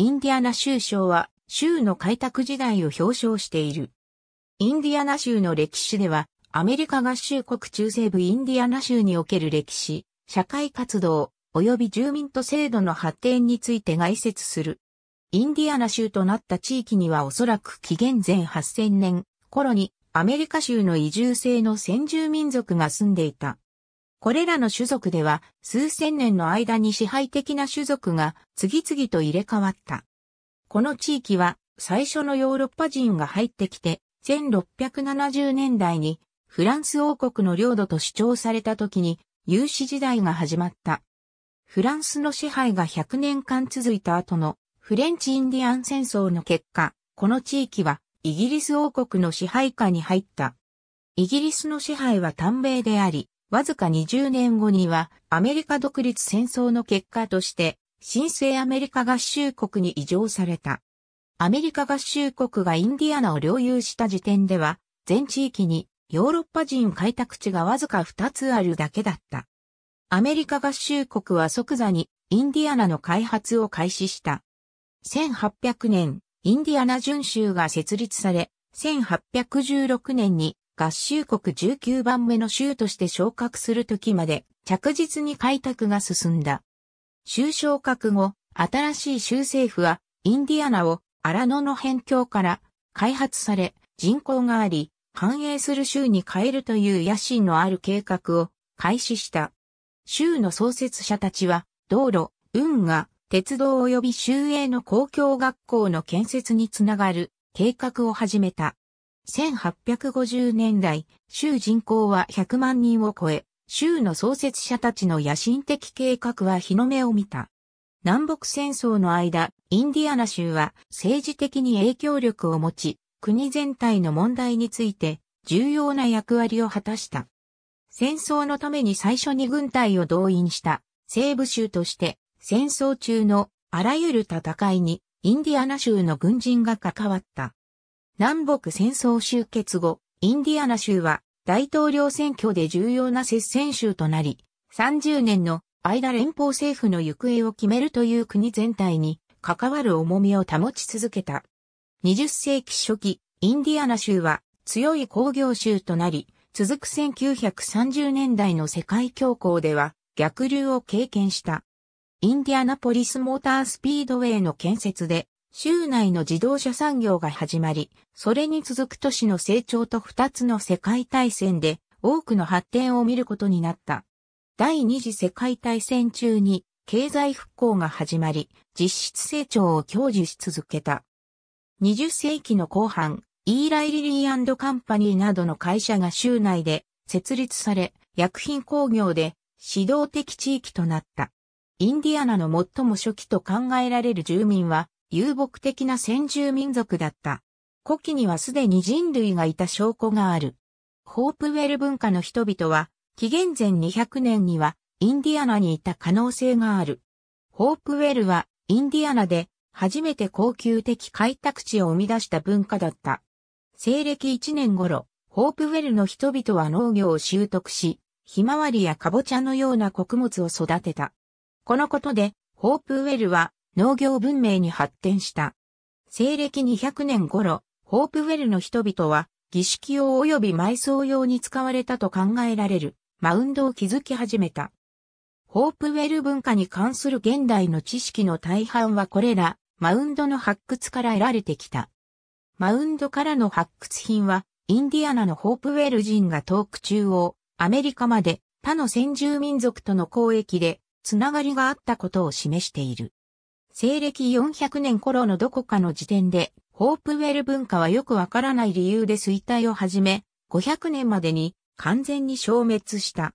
インディアナ州賞は州の開拓時代を表彰している。インディアナ州の歴史では、アメリカ合衆国中西部インディアナ州における歴史、社会活動、及び住民と制度の発展について概説する。インディアナ州となった地域にはおそらく紀元前8000年頃にアメリカ州の移住性の先住民族が住んでいた。これらの種族では数千年の間に支配的な種族が次々と入れ替わった。この地域は最初のヨーロッパ人が入ってきて1670年代にフランス王国の領土と主張された時に有史時代が始まった。フランスの支配が100年間続いた後のフレンチインディアン戦争の結果、この地域はイギリス王国の支配下に入った。イギリスの支配は短米であり、わずか20年後にはアメリカ独立戦争の結果として新生アメリカ合衆国に移譲された。アメリカ合衆国がインディアナを領有した時点では全地域にヨーロッパ人開拓地がわずか2つあるだけだった。アメリカ合衆国は即座にインディアナの開発を開始した。1800年、インディアナ巡州が設立され、1816年に合衆国19番目の州として昇格する時まで着実に開拓が進んだ。州昇格後、新しい州政府はインディアナを荒野の辺境から開発され人口があり繁栄する州に変えるという野心のある計画を開始した。州の創設者たちは道路、運河、鉄道及び州営の公共学校の建設につながる計画を始めた。1850年代、州人口は100万人を超え、州の創設者たちの野心的計画は日の目を見た。南北戦争の間、インディアナ州は政治的に影響力を持ち、国全体の問題について重要な役割を果たした。戦争のために最初に軍隊を動員した西部州として戦争中のあらゆる戦いにインディアナ州の軍人が関わった。南北戦争終結後、インディアナ州は大統領選挙で重要な接戦州となり、30年の間連邦政府の行方を決めるという国全体に関わる重みを保ち続けた。20世紀初期、インディアナ州は強い工業州となり、続く1930年代の世界恐慌では逆流を経験した。インディアナポリスモータースピードウェイの建設で州内の自動車産業が始まり、それに続く都市の成長と二つの世界大戦で多くの発展を見ることになった。第二次世界大戦中に経済復興が始まり、実質成長を享受し続けた。20世紀の後半、イーライ・リリーカンパニーなどの会社が州内で設立され、薬品工業で指導的地域となった。インディアナの最も初期と考えられる住民は、遊牧的な先住民族だった。古希にはすでに人類がいた証拠がある。ホープウェル文化の人々は、紀元前200年にはインディアナにいた可能性がある。ホープウェルはインディアナで初めて高級的開拓地を生み出した文化だった。西暦1年頃、ホープウェルの人々は農業を習得し、ひまわりやかぼちゃのような穀物を育てた。このことで、ホープウェルは農業文明に発展した。西暦200年頃、ホープウェルの人々は、儀式用及び埋葬用に使われたと考えられる、マウンドを築き始めた。ホープウェル文化に関する現代の知識の大半はこれら、マウンドの発掘から得られてきた。マウンドからの発掘品は、インディアナのホープウェル人が遠く中央、アメリカまで他の先住民族との交易でつながりがあったことを示している。西暦400年頃のどこかの時点で、ホープウェル文化はよくわからない理由で衰退を始め、500年までに完全に消滅した。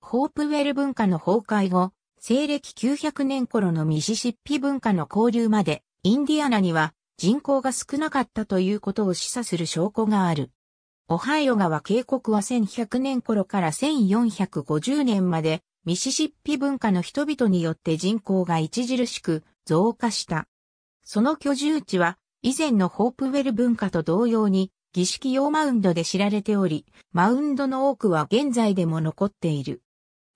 ホープウェル文化の崩壊後、西暦900年頃のミシシッピ文化の交流まで、インディアナには人口が少なかったということを示唆する証拠がある。オハイオ川渓谷は1100年頃から1450年まで、ミシシッピ文化の人々によって人口が著しく増加した。その居住地は以前のホープウェル文化と同様に儀式用マウンドで知られており、マウンドの多くは現在でも残っている。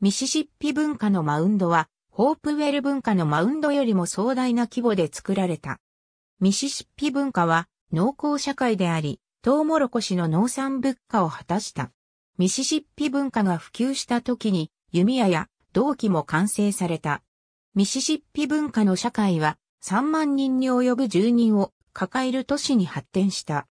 ミシシッピ文化のマウンドはホープウェル文化のマウンドよりも壮大な規模で作られた。ミシシッピ文化は農耕社会であり、トウモロコシの農産物化を果たした。ミシシッピ文化が普及した時に弓矢や銅器も完成された。ミシシッピ文化の社会は3万人に及ぶ住人を抱える都市に発展した。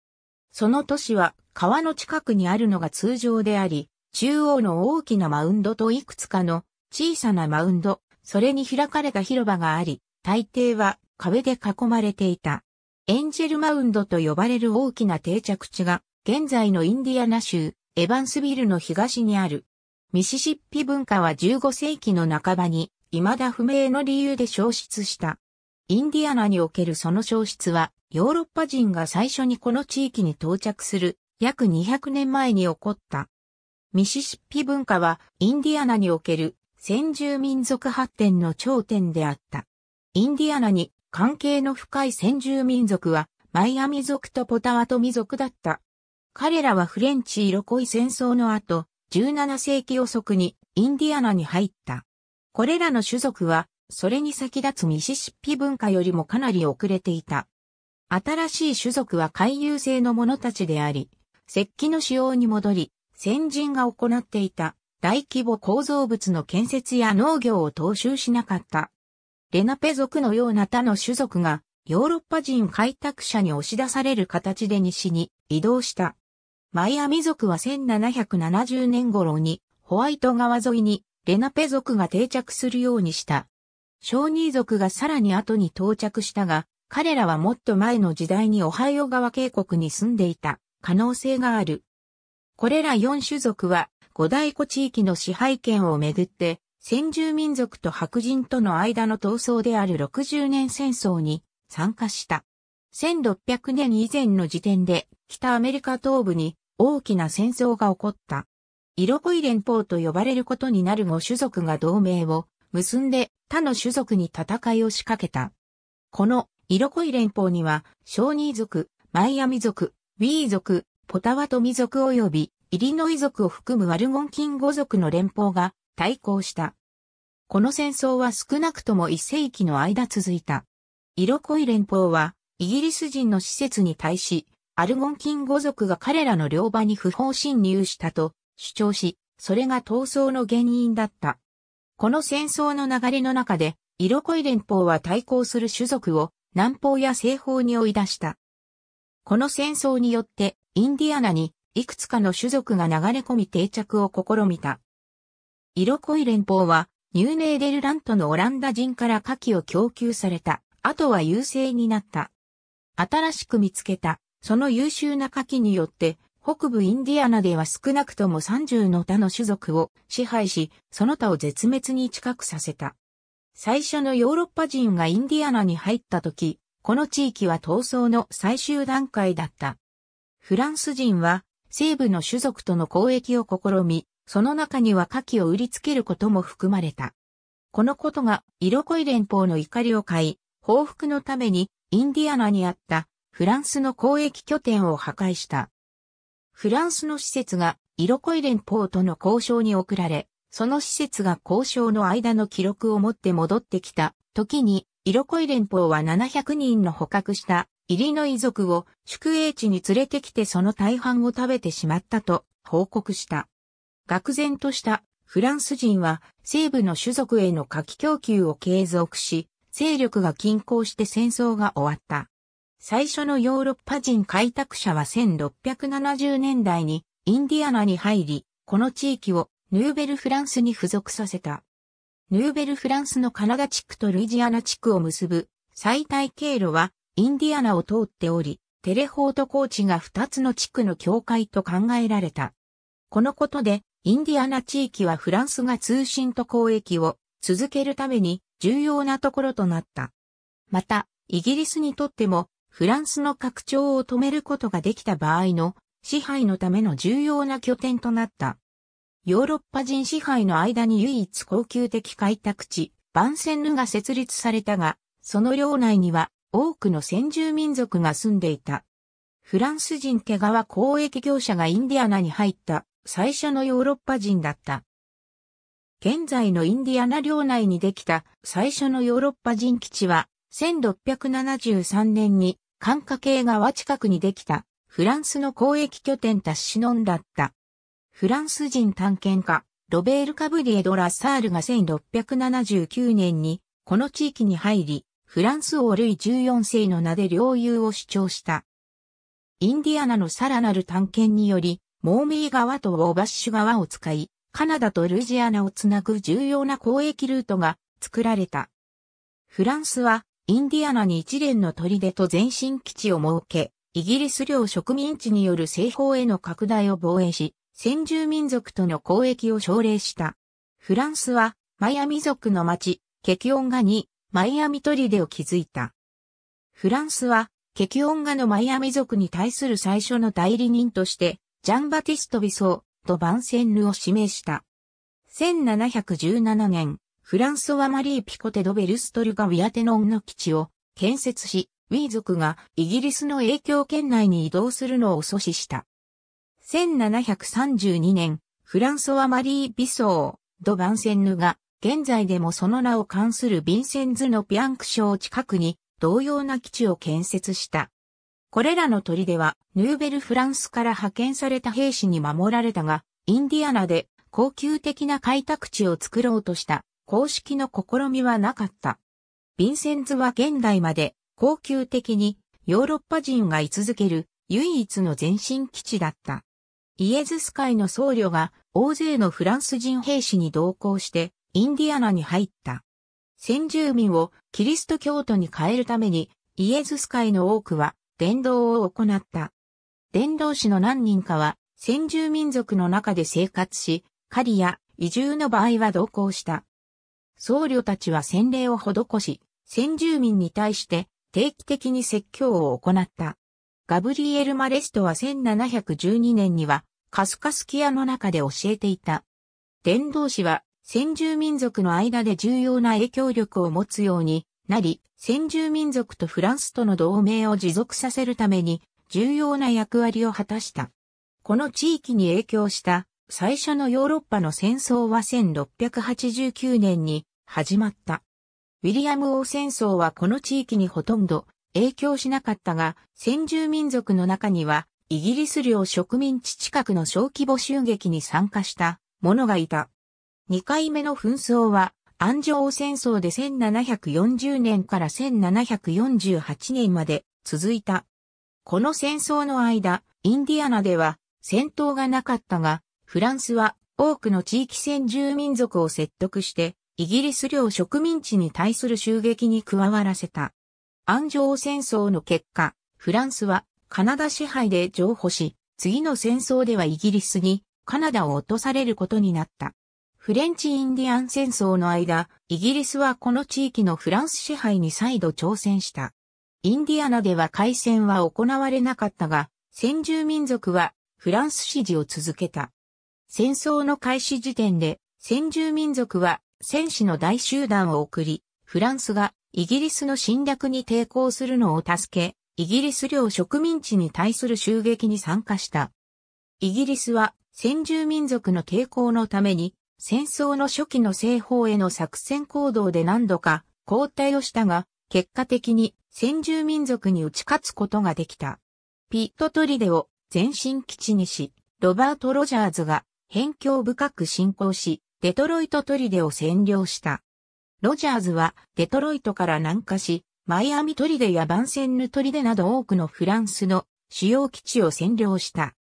その都市は川の近くにあるのが通常であり、中央の大きなマウンドといくつかの小さなマウンド、それに開かれた広場があり、大抵は壁で囲まれていた。エンジェルマウンドと呼ばれる大きな定着地が、現在のインディアナ州、エバンスビルの東にある。ミシシッピ文化は15世紀の半ばに未だ不明の理由で消失した。インディアナにおけるその消失は、ヨーロッパ人が最初にこの地域に到着する約200年前に起こった。ミシシッピ文化はインディアナにおける先住民族発展の頂点であった。インディアナに関係の深い先住民族はマイアミ族とポタワトミ族だった。彼らはフレンチ・イロコイ戦争の後、17世紀遅くにインディアナに入った。これらの種族は、それに先立つミシシッピ文化よりもかなり遅れていた。新しい種族は回遊性の者たちであり、石器の使用に戻り、先人が行っていた大規模構造物の建設や農業を踏襲しなかった。レナペ族のような他の種族がヨーロッパ人開拓者に押し出される形で西に移動した。マイアミ族は1770年頃にホワイト川沿いにレナペ族が定着するようにした。小児ー族がさらに後に到着したが、彼らはもっと前の時代にオハイオ川渓谷に住んでいた可能性がある。これら4種族は五大湖地域の支配権をめぐって、先住民族と白人との間の闘争である60年戦争に参加した。1600年以前の時点で北アメリカ東部に大きな戦争が起こった。イロイ連邦と呼ばれることになる5種族が同盟を結んで他の種族に戦いを仕掛けた。このイロイ連邦には、ショーニー族、マイアミ族、ウィー族、ポタワトミ族及びイリノイ族を含むワルゴンキン五族の連邦が対抗した。この戦争は少なくとも1世紀の間続いた。イロコイ連邦は、イギリス人の施設に対し、アルゴンキン五族が彼らの領場に不法侵入したと主張し、それが闘争の原因だった。この戦争の流れの中で、色濃い連邦は対抗する種族を南方や西方に追い出した。この戦争によって、インディアナにいくつかの種族が流れ込み定着を試みた。色濃い連邦は、ニューネーデルラントのオランダ人から火器を供給された。あとは優勢になった。新しく見つけた、その優秀な火器によって、北部インディアナでは少なくとも30の他の種族を支配し、その他を絶滅に近くさせた。最初のヨーロッパ人がインディアナに入った時、この地域は闘争の最終段階だった。フランス人は西部の種族との交易を試み、その中には火器を売りつけることも含まれた。このことが色濃い連邦の怒りを買い、報復のためにインディアナにあったフランスの交易拠点を破壊した。フランスの施設がイロコイ連邦との交渉に送られ、その施設が交渉の間の記録を持って戻ってきた時に、イロコイ連邦は700人の捕獲したイリノイ族を宿営地に連れてきてその大半を食べてしまったと報告した。愕然としたフランス人は西部の種族への夏季供給を継続し、勢力が均衡して戦争が終わった。最初のヨーロッパ人開拓者は1670年代にインディアナに入り、この地域をヌーベルフランスに付属させた。ヌーベルフランスのカナダ地区とルイジアナ地区を結ぶ最大経路はインディアナを通っており、テレホート高地が2つの地区の境界と考えられた。このことで、インディアナ地域はフランスが通信と交易を続けるために重要なところとなった。また、イギリスにとってもフランスの拡張を止めることができた場合の支配のための重要な拠点となった。ヨーロッパ人支配の間に唯一恒久的開拓地、バンセンヌが設立されたが、その領内には多くの先住民族が住んでいた。フランス人毛皮交易業者がインディアナに入った最初のヨーロッパ人だった。現在のインディアナ領内にできた最初のヨーロッパ人基地は1673年に関化系川近くにできたフランスの交易拠点タッシノンだった。フランス人探検家、ロベール・カブリエ・ド・ラ・サールが1679年にこの地域に入り、フランス王ルイ14世の名で領有を主張した。インディアナのさらなる探検により、モーメイ川とオーバッシュ川を使い、カナダとルイジアナをつなぐ重要な交易ルートが作られた。フランスはインディアナに一連の砦と前進基地を設け、イギリス領植民地による西方への拡大を防衛し、先住民族との交易を奨励した。フランスは、マイアミ族の町、ケキオンガに、マイアミ砦を築いた。フランスは、ケキオンガのマイアミ族に対する最初の代理人として、ジャンバティスト・ビソーとバンセンヌを指名した。1717年、フランソワ・マリー・ピコテ・ド・ベルストルがウィアテノンの基地を建設し、ウィー族がイギリスの影響圏内に移動するのを阻止した。1732年、フランソワ・マリー・ビソー、ド・バンセンヌが、現在でもその名を冠するヴィンセンズのピアンク省近くに同様な基地を建設した。これらの砦は、ヌーベル・フランスから派遣された兵士に守られたが、インディアナで高級的な開拓地を作ろうとした公式の試みはなかった。ヴィンセンズは現代まで、恒久的にヨーロッパ人が居続ける唯一の前進基地だった。イエズス会の僧侶が大勢のフランス人兵士に同行してインディアナに入った。先住民をキリスト教徒に変えるためにイエズス会の多くは伝道を行った。伝道師の何人かは先住民族の中で生活し、狩りや移住の場合は同行した。僧侶たちは洗礼を施し、先住民に対して定期的に説教を行った。ガブリエル・マレストは1712年にはカスカスキアの中で教えていた。伝道師は先住民族の間で重要な影響力を持つようになり、先住民族とフランスとの同盟を持続させるために重要な役割を果たした。この地域に影響した最初のヨーロッパの戦争は1689年に始まった。ウィリアム王戦争はこの地域にほとんど影響しなかったが、先住民族の中には、イギリス領植民地近くの小規模襲撃に参加した者がいた。2回目の紛争は、安城王戦争で1740年から1748年まで続いた。この戦争の間、インディアナでは戦闘がなかったが、フランスは多くの地域先住民族を説得して、イギリス領植民地に対する襲撃に加わらせた。安城戦争の結果、フランスはカナダ支配で譲歩し、次の戦争ではイギリスにカナダを落とされることになった。フレンチ・インディアン戦争の間、イギリスはこの地域のフランス支配に再度挑戦した。インディアナでは開戦は行われなかったが、先住民族はフランス支持を続けた。戦争の開始時点で、先住民族は戦士の大集団を送り、フランスがイギリスの侵略に抵抗するのを助け、イギリス領植民地に対する襲撃に参加した。イギリスは先住民族の抵抗のために、戦争の初期の西方への作戦行動で何度か交代をしたが、結果的に先住民族に打ち勝つことができた。ピットトリデを前進基地にし、ロバート・ロジャーズが辺境深く進行し、デトロイトトリデを占領した。ロジャーズはデトロイトから南下し、マイアミトリデやバンセンヌトリデなど多くのフランスの主要基地を占領した。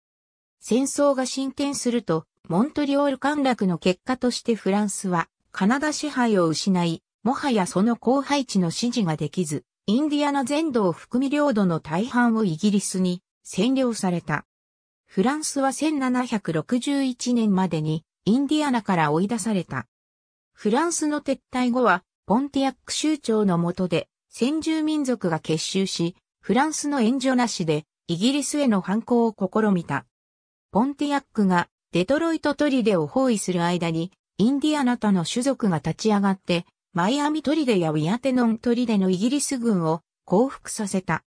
戦争が進展すると、モントリオール陥落の結果としてフランスはカナダ支配を失い、もはやその後配地の支持ができず、インディアナ全土を含み領土の大半をイギリスに占領された。フランスは1761年までにインディアナから追い出された。フランスの撤退後は、ポンティアック州長の下で、先住民族が結集し、フランスの援助なしで、イギリスへの反抗を試みた。ポンティアックが、デトロイトトリデを包囲する間に、インディアナとの種族が立ち上がって、マイアミトリデやウィアテノントリデのイギリス軍を降伏させた。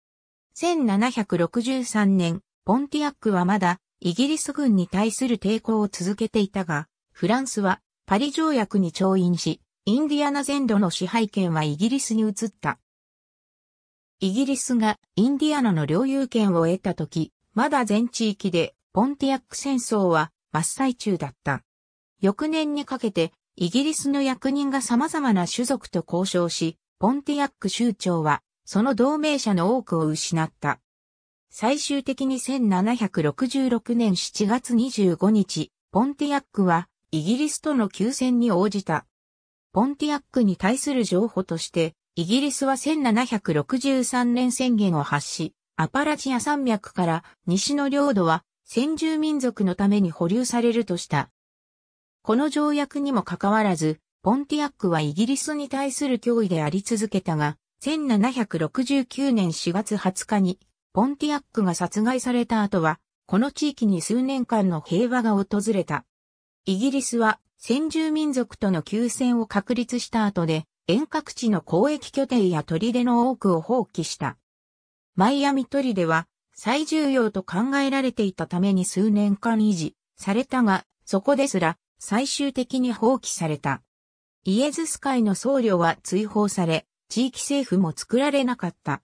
1763年、ポンティアックはまだイギリス軍に対する抵抗を続けていたが、フランスはパリ条約に調印し、インディアナ全土の支配権はイギリスに移った。イギリスがインディアナの領有権を得た時、まだ全地域でポンティアック戦争は真っ最中だった。翌年にかけてイギリスの役人が様々な種族と交渉し、ポンティアック州長はその同盟者の多くを失った。最終的に1766年7月25日、ポンティアックはイギリスとの休戦に応じた。ポンティアックに対する譲歩として、イギリスは1763年宣言を発し、アパラチア山脈から西の領土は先住民族のために保留されるとした。この条約にもかかわらず、ポンティアックはイギリスに対する脅威であり続けたが、1769年4月20日にポンティアックが殺害された後は、この地域に数年間の平和が訪れた。イギリスは先住民族との休戦を確立した後で、遠隔地の交易拠点や砦の多くを放棄した。マイアミ砦は最重要と考えられていたために数年間維持されたが、そこですら最終的に放棄された。イエズス会の僧侶は追放され、地域政府も作られなかった。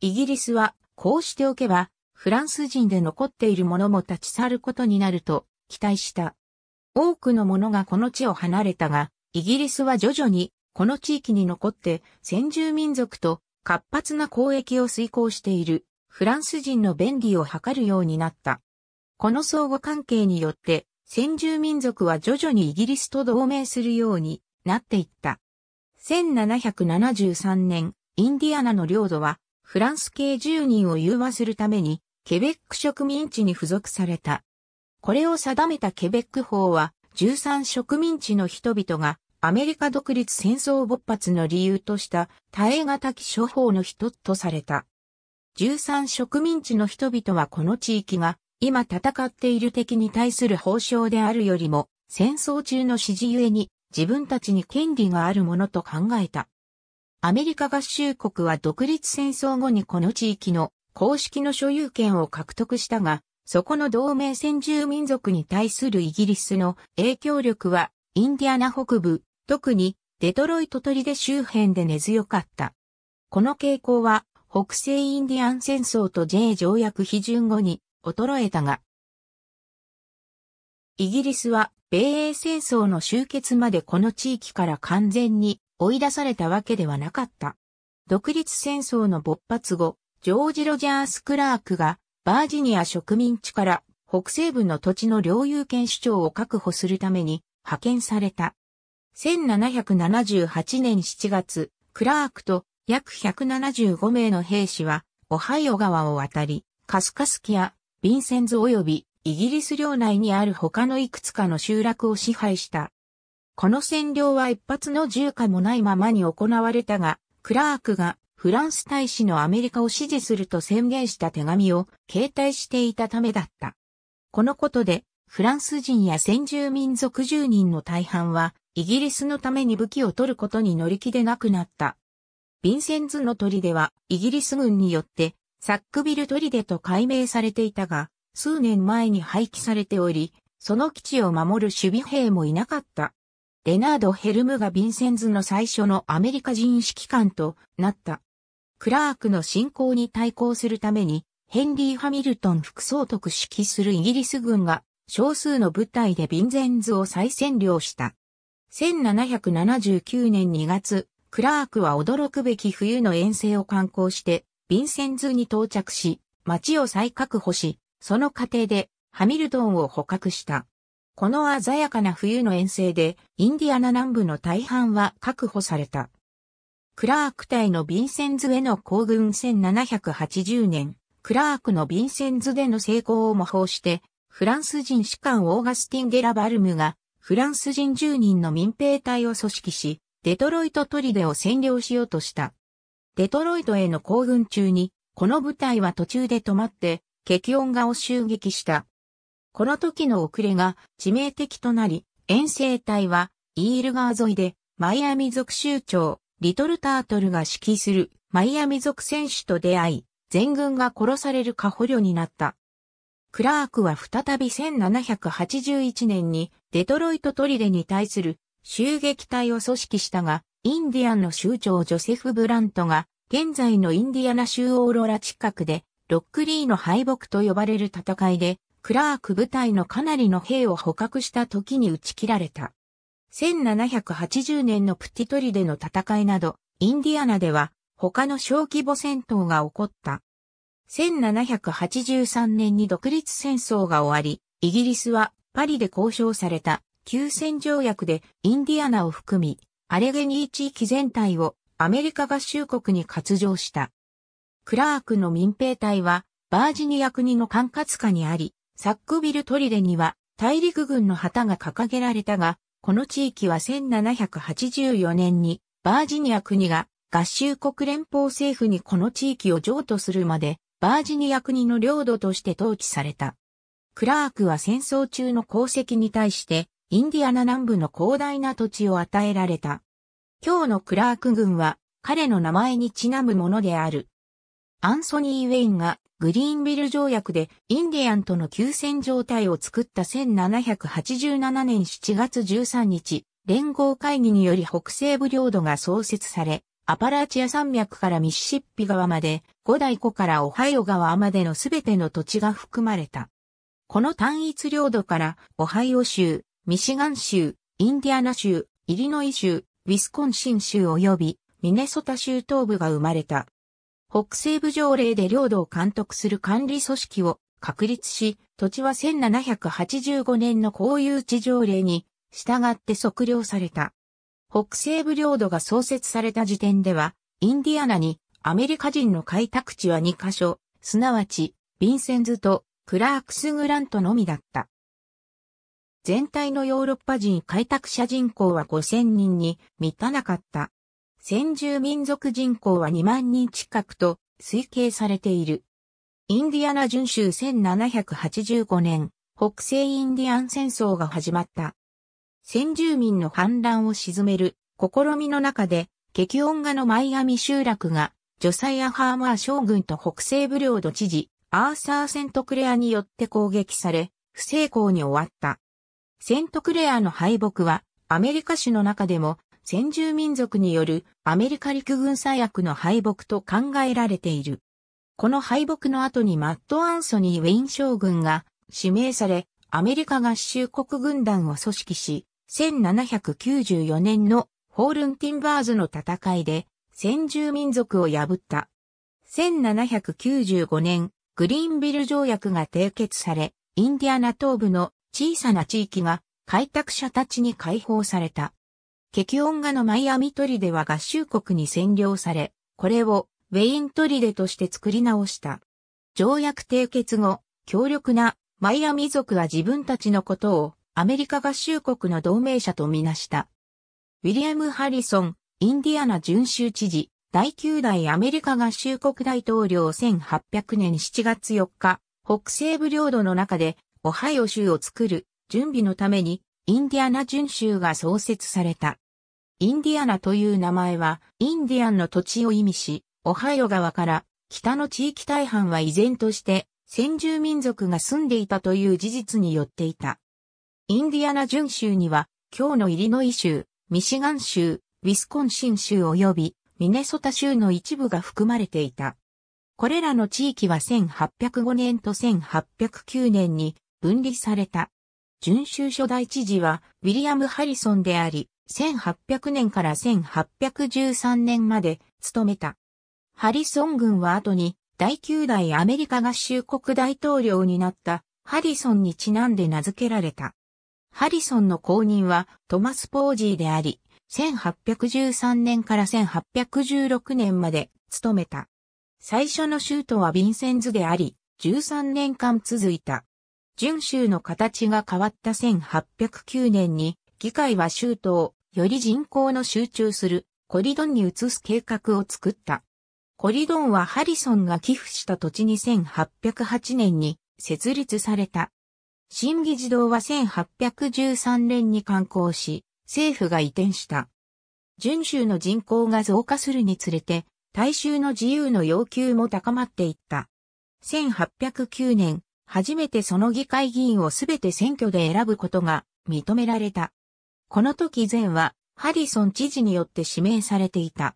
イギリスはこうしておけば、フランス人で残っている者も立ち去ることになると期待した。多くの者がこの地を離れたが、イギリスは徐々にこの地域に残って先住民族と活発な交易を遂行しているフランス人の便利を図るようになった。この相互関係によって先住民族は徐々にイギリスと同盟するようになっていった。1773年、インディアナの領土はフランス系住人を融和するために、ケベック植民地に付属された。これを定めたケベック法は、13植民地の人々がアメリカ独立戦争勃発の理由とした耐え難き処方の一つとされた。13植民地の人々はこの地域が今戦っている敵に対する報奨であるよりも戦争中の支持ゆえに自分たちに権利があるものと考えた。アメリカ合衆国は独立戦争後にこの地域の公式の所有権を獲得したが、そこの同盟先住民族に対するイギリスの影響力は、インディアナ北部、特にデトロイト砦で周辺で根強かった。この傾向は、北西インディアン戦争と J 条約批准後に衰えたが、イギリスは米英戦争の終結までこの地域から完全に追い出されたわけではなかった。独立戦争の勃発後、ジョージ・ロジャース・クラークがバージニア植民地から北西部の土地の領有権主張を確保するために派遣された。1778年7月、クラークと約175名の兵士はオハイオ川を渡り、カスカスキア、ヴィンセンズ及びイギリス領内にある他のいくつかの集落を支配した。この占領は一発の銃火もないままに行われたが、クラークがフランス大使のアメリカを支持すると宣言した手紙を携帯していたためだった。このことで、フランス人や先住民族住人の大半は、イギリスのために武器を取ることに乗り気でなくなった。ヴィンセンズの砦は、イギリス軍によって、サックビル砦と改名されていたが、数年前に廃棄されており、その基地を守る守備兵もいなかった。レナード・ヘルムがヴィンセンズの最初のアメリカ人指揮官となった。クラークの侵攻に対抗するために、ヘンリー・ハミルトン副総督指揮するイギリス軍が少数の部隊でヴィンセンズを再占領した。1779年2月、クラークは驚くべき冬の遠征を観光して、ヴィンセンズに到着し、街を再確保し、その過程でハミルトンを捕獲した。この鮮やかな冬の遠征で、インディアナ南部の大半は確保された。クラーク隊のィンセンズへの行軍1780年、クラークのィンセンズでの成功を模倣して、フランス人士官オーガスティン・ゲラバルムが、フランス人10人の民兵隊を組織し、デトロイト・トリデを占領しようとした。デトロイトへの行軍中に、この部隊は途中で止まって、激音がを襲撃した。この時の遅れが致命的となり、遠征隊はイール川沿いでマイアミ族州長、リトルタートルが指揮するマイアミ族選手と出会い、全軍が殺されるか捕虜になった。クラークは再び1781年にデトロイトトリデに対する襲撃隊を組織したが、インディアンの州長ジョセフ・ブラントが現在のインディアナ州オーロラ近くでロックリーの敗北と呼ばれる戦いでクラーク部隊のかなりの兵を捕獲した時に打ち切られた。1780年のプティトリでの戦いなど、インディアナでは他の小規模戦闘が起こった。1783年に独立戦争が終わり、イギリスはパリで交渉された休戦条約でインディアナを含み、アレゲニー地域全体をアメリカ合衆国に割譲した。クラークの民兵隊はバージニア国の管轄下にあり、サックビル砦には大陸軍の旗が掲げられたが、この地域は1784年にバージニア国が合衆国連邦政府にこの地域を譲渡するまでバージニア国の領土として統治された。クラークは戦争中の功績に対してインディアナ南部の広大な土地を与えられた。今日のクラーク軍は彼の名前にちなむものである。アンソニー・ウェインがグリーンビル条約でインディアンとの休戦状態を作った1787年7月13日、連合会議により北西部領土が創設され、アパラチア山脈からミシシッピ川まで、五大湖からオハイオ川までのすべての土地が含まれた。この単一領土から、オハイオ州、ミシガン州、インディアナ州、イリノイ州、ウィスコンシン州及びミネソタ州東部が生まれた。北西部条例で領土を監督する管理組織を確立し、土地は1785年の公有地条例に従って測量された。北西部領土が創設された時点では、インディアナにアメリカ人の開拓地は2カ所、すなわち、ヴィンセンズとクラークスグラントのみだった。全体のヨーロッパ人開拓者人口は5000人に満たなかった。先住民族人口は2万人近くと推計されている。インディアナ準州1785年、北西インディアン戦争が始まった。先住民の反乱を鎮める試みの中で、激音画のマイアミ集落が、ジョサイア・ハーマー将軍と北西部領土知事、アーサー・セントクレアによって攻撃され、不成功に終わった。セントクレアの敗北は、アメリカ史の中でも先住民族によるアメリカ陸軍最悪の敗北と考えられている。この敗北の後にマット・アンソニー・ウェイン将軍が指名され、アメリカ合衆国軍団を組織し、1794年のホールンティンバーズの戦いで先住民族を破った。1795年、グリーンビル条約が締結され、インディアナ東部の小さな地域が開拓者たちに解放された。激音画のマイアミトリデは合衆国に占領され、これをウェイントリデとして作り直した。条約締結後、強力なマイアミ族は自分たちのことをアメリカ合衆国の同盟者とみなした。ウィリアム・ハリソン、インディアナ巡州知事、第9代アメリカ合衆国大統領1800年7月4日、北西部領土の中でオハイオ州を作る準備のためにインディアナ巡州が創設された。インディアナという名前は、インディアンの土地を意味し、オハイオ川から北の地域大半は依然として先住民族が住んでいたという事実によっていた。インディアナ準州には、今日のイリノイ州、ミシガン州、ウィスコンシン州及びミネソタ州の一部が含まれていた。これらの地域は1805年と1809年に分離された。準州初代知事はウィリアム・ハリソンであり、1800年から1813年まで務めた。ハリソン軍は後に第9代アメリカ合衆国大統領になったハリソンにちなんで名付けられた。ハリソンの後任はトマス・ポージーであり、1813年から1816年まで務めた。最初の州都はヴィンセンズであり、13年間続いた。準州の形が変わった1809年に議会は州都をより人口の集中するコリドンに移す計画を作った。コリドンはハリソンが寄付した土地に1808年に設立された。新議事堂は1813年に刊行し、政府が移転した。準州の人口が増加するにつれて、大衆の自由の要求も高まっていった。1809年、初めてその議会議員をすべて選挙で選ぶことが認められた。この時前はハリソン知事によって指名されていた。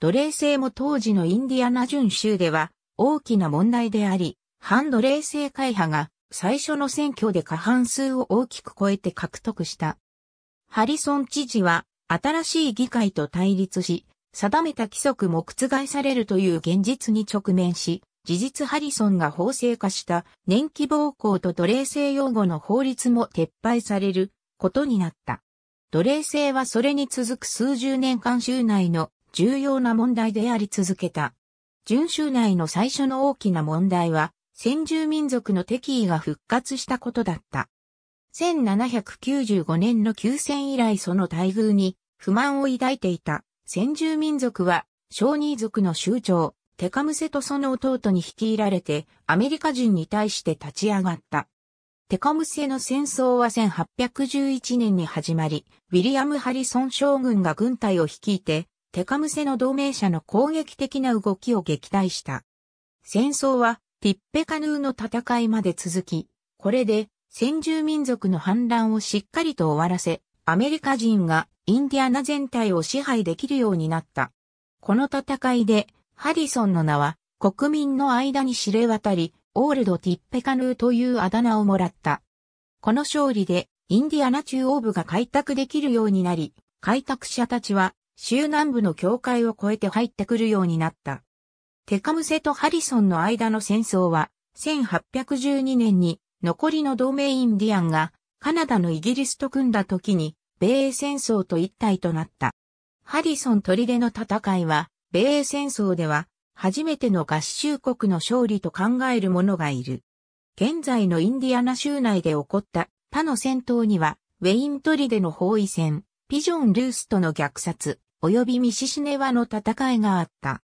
奴隷制も当時のインディアナ準州では大きな問題であり、反奴隷制会派が最初の選挙で過半数を大きく超えて獲得した。ハリソン知事は新しい議会と対立し、定めた規則も覆されるという現実に直面し、事実ハリソンが法制化した年季暴行と奴隷制用語の法律も撤廃されることになった。奴隷制はそれに続く数十年間州内の重要な問題であり続けた。準州内の最初の大きな問題は、先住民族の敵意が復活したことだった。1795年の休戦以来その待遇に不満を抱いていた先住民族は、小児族の酋長、テカムセとその弟に率いられてアメリカ人に対して立ち上がった。テカムセの戦争は1811年に始まり、ウィリアム・ハリソン将軍が軍隊を率いて、テカムセの同盟者の攻撃的な動きを撃退した。戦争は、ティッペカヌーの戦いまで続き、これで先住民族の反乱をしっかりと終わらせ、アメリカ人がインディアナ全体を支配できるようになった。この戦いで、ハリソンの名は国民の間に知れ渡り、オールド・ティッペカヌーというあだ名をもらった。この勝利で、インディアナ中央部が開拓できるようになり、開拓者たちは、州南部の境界を越えて入ってくるようになった。テカムセとハリソンの間の戦争は、1812年に残りの同盟インディアンがカナダのイギリスと組んだ時に、米英戦争と一体となった。ハリソン砦の戦いは、米英戦争では初めての合衆国の勝利と考える者がいる。現在のインディアナ州内で起こった他の戦闘には、ウェイントリでの包囲戦、ピジョン・ルースとの虐殺、及びミシシネワの戦いがあった。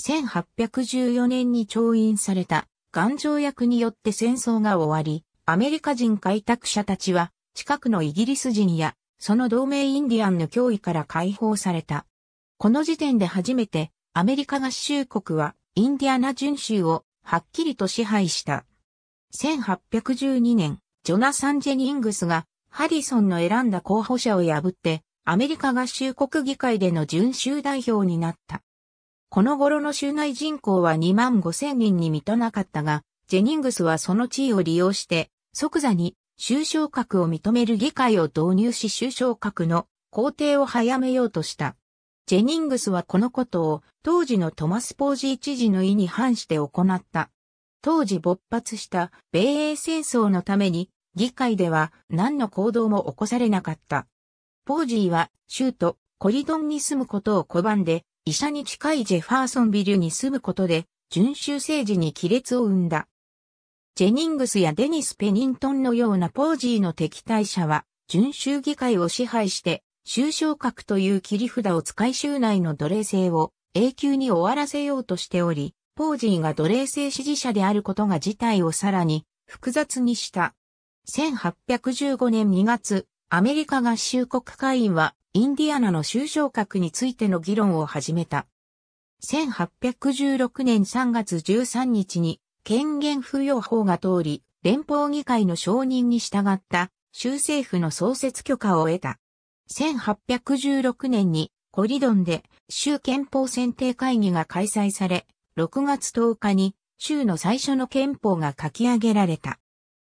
1814年に調印された、頑丈役によって戦争が終わり、アメリカ人開拓者たちは、近くのイギリス人や、その同盟インディアンの脅威から解放された。この時点で初めて、アメリカ合衆国はインディアナ準州をはっきりと支配した。1812年、ジョナサン・ジェニングスがハリソンの選んだ候補者を破ってアメリカ合衆国議会での準州代表になった。この頃の州内人口は2万5千人に満たなかったが、ジェニングスはその地位を利用して即座に州昇格を認める議会を導入し州昇格の工程を早めようとした。ジェニングスはこのことを当時のトマス・ポージー知事の意に反して行った。当時勃発した米英戦争のために議会では何の行動も起こされなかった。ポージーは州都コリドンに住むことを拒んで医者に近いジェファーソンビルに住むことで遵守政治に亀裂を生んだ。ジェニングスやデニス・ペニントンのようなポージーの敵対者は、準州議会を支配して就賞格という切り札を使い州内の奴隷制を永久に終わらせようとしており、ポージーが奴隷制支持者であることが事態をさらに複雑にした。1815年2月、アメリカ合衆国会員はインディアナの就賞格についての議論を始めた。1816年3月13日に権限付与法が通り、連邦議会の承認に従った州政府の創設許可を得た。1816年にコリドンで州憲法選定会議が開催され、6月10日に州の最初の憲法が書き上げられた。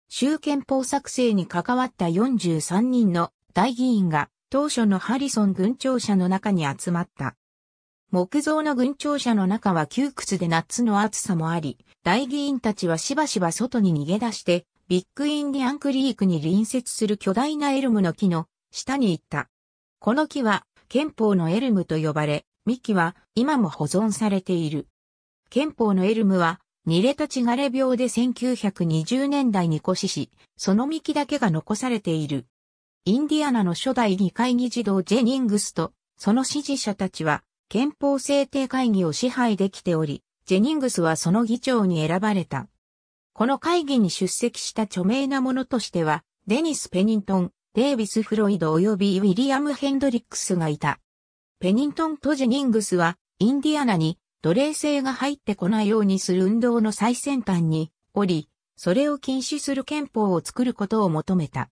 州憲法作成に関わった43人の大議員が当初のハリソン軍庁舎の中に集まった。木造の軍庁舎の中は窮屈で夏の暑さもあり、大議員たちはしばしば外に逃げ出して、ビッグインディアンクリークに隣接する巨大なエルムの木の下に行った。この木は憲法のエルムと呼ばれ、幹は今も保存されている。憲法のエルムは、ニレタチガレ病で1920年代に越しし、その幹だけが残されている。インディアナの初代議会議事堂ジェニングスと、その支持者たちは、憲法制定会議を支配できており、ジェニングスはその議長に選ばれた。この会議に出席した著名なものとしては、デニス・ペニントン、デイビス・フロイド及びウィリアム・ヘンドリックスがいた。ペニントン・トジェニングスは、インディアナに奴隷制が入ってこないようにする運動の最先端におり、それを禁止する憲法を作ることを求めた。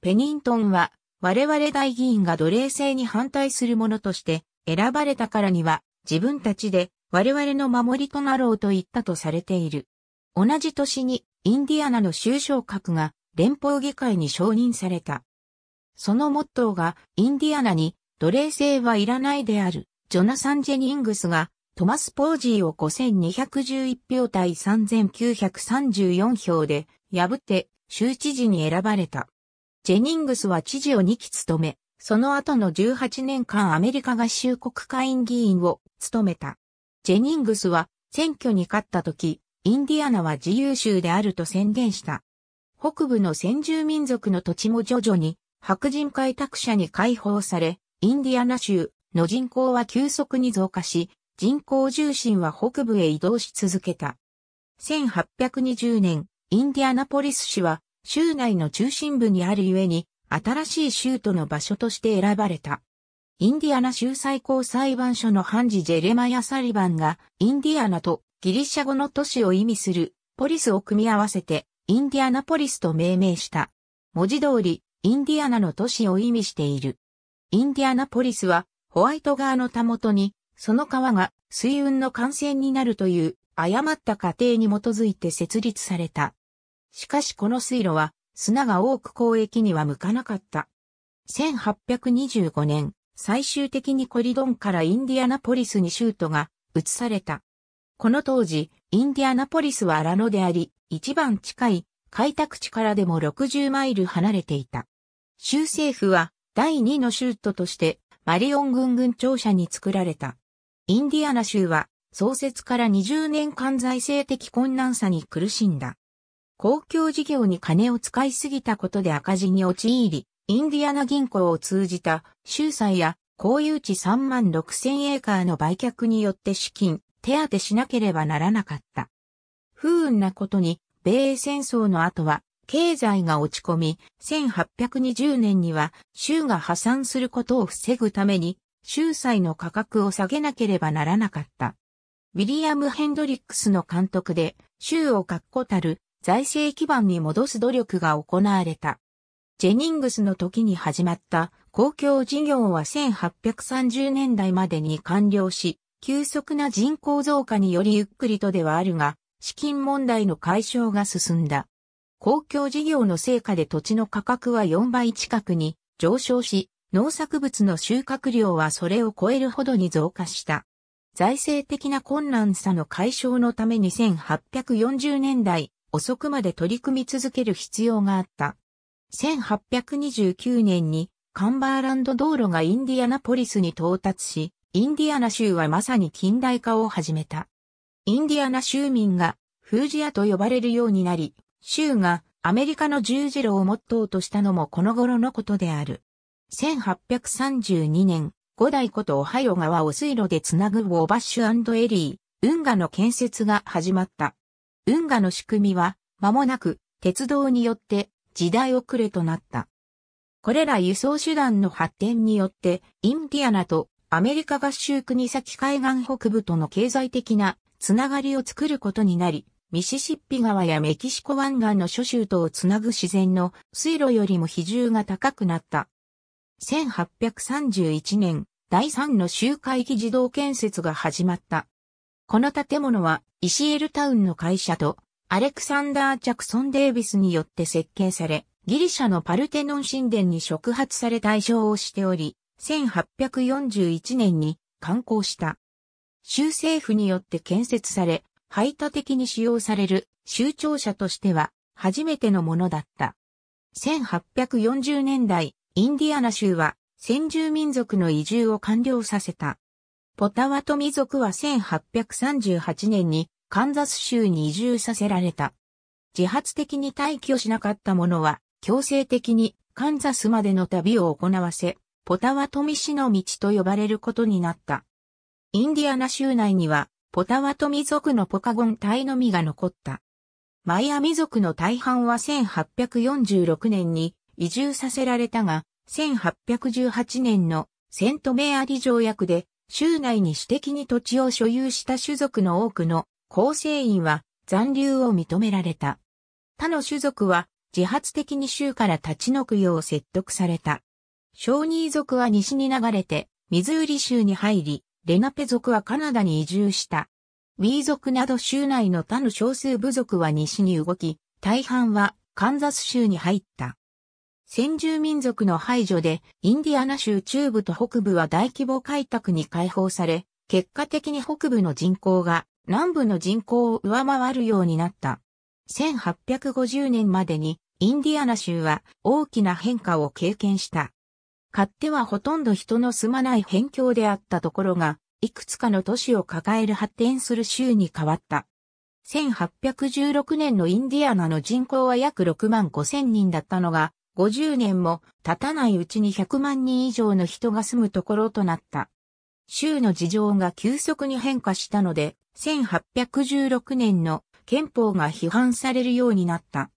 ペニントンは、我々大議員が奴隷制に反対するものとして選ばれたからには、自分たちで我々の守りとなろうと言ったとされている。同じ年にインディアナの州昇格が連邦議会に承認された。そのモットーが、インディアナに奴隷制はいらないである、ジョナサン・ジェニングスが、トマス・ポージーを5211票対3934票で、破って州知事に選ばれた。ジェニングスは知事を2期務め、その後の18年間アメリカ合衆国会員議員を務めた。ジェニングスは選挙に勝った時、インディアナは自由州であると宣言した。北部の先住民族の土地も徐々に白人開拓者に解放され、インディアナ州の人口は急速に増加し、人口重心は北部へ移動し続けた。1820年、インディアナポリス市は州内の中心部にあるゆえに、新しい州都の場所として選ばれた。インディアナ州最高裁判所の判事ジェレマヤ・サリバンが、インディアナとギリシャ語の都市を意味するポリスを組み合わせて、インディアナポリスと命名した。文字通り、インディアナの都市を意味している。インディアナポリスは、ホワイト川のたもとに、その川が水運の幹線になるという誤った過程に基づいて設立された。しかしこの水路は砂が多く交易には向かなかった。1825年、最終的にコリドンからインディアナポリスにシュートが移された。この当時、インディアナポリスは荒野であり、一番近い開拓地からでも60マイル離れていた。州政府は第2の州都としてマリオン軍軍庁舎に作られた。インディアナ州は創設から20年間財政的困難さに苦しんだ。公共事業に金を使いすぎたことで赤字に陥り、インディアナ銀行を通じた州債や公有地3万6千エーカーの売却によって資金、手当てしなければならなかった。不運なことに、米英戦争の後は経済が落ち込み、1820年には州が破産することを防ぐために、州債の価格を下げなければならなかった。ウィリアム・ヘンドリックスの監督で、州を確固たる財政基盤に戻す努力が行われた。ジェニングスの時に始まった公共事業は1830年代までに完了し、急速な人口増加によりゆっくりとではあるが、資金問題の解消が進んだ。公共事業の成果で土地の価格は4倍近くに上昇し、農作物の収穫量はそれを超えるほどに増加した。財政的な困難さの解消のため2840年代遅くまで取り組み続ける必要があった。1829年にカンバーランド道路がインディアナポリスに到達し、インディアナ州はまさに近代化を始めた。インディアナ州民がフージアと呼ばれるようになり、州がアメリカの十字路をモットーとしたのもこの頃のことである。1832年、五代ことオハイオ川を水路でつなぐウォーバッシュエリー、運河の建設が始まった。運河の仕組みは、間もなく、鉄道によって、時代遅れとなった。これら輸送手段の発展によって、インディアナとアメリカ合衆国先海岸北部との経済的なつながりを作ることになり、ミシシッピ川やメキシコ湾岸の諸州とをつなぐ自然の水路よりも比重が高くなった。1831年、第3の集会議自動建設が始まった。この建物は、イシエルタウンの会社と、アレクサンダー・ジャクソン・デイビスによって設計され、ギリシャのパルテノン神殿に触発され対象をしており、1841年に完工した。州政府によって建設され、排他的に使用される州庁舎としては初めてのものだった。1840年代、インディアナ州は先住民族の移住を完了させた。ポタワトミ族は1838年にカンザス州に移住させられた。自発的に退去しなかった者は強制的にカンザスまでの旅を行わせ、ポタワトミ市の道と呼ばれることになった。インディアナ州内にはポタワトミ族のポカゴン隊のみが残った。マイアミ族の大半は1846年に移住させられたが、1818年のセントメアリ条約で州内に私的に土地を所有した種族の多くの構成員は残留を認められた。他の種族は自発的に州から立ち退くよう説得された。小ー族は西に流れて、ミズーリ州に入り、レナペ族はカナダに移住した。ウィー族など州内の他の少数部族は西に動き、大半はカンザス州に入った。先住民族の排除で、インディアナ州中部と北部は大規模開拓に解放され、結果的に北部の人口が南部の人口を上回るようになった。1850年までにインディアナ州は大きな変化を経験した。勝手はほとんど人の住まない辺境であったところが、いくつかの都市を抱える発展する州に変わった。1816年のインディアナの人口は約6万5千人だったのが、50年も経たないうちに100万人以上の人が住むところとなった。州の事情が急速に変化したので、1816年の憲法が批判されるようになった。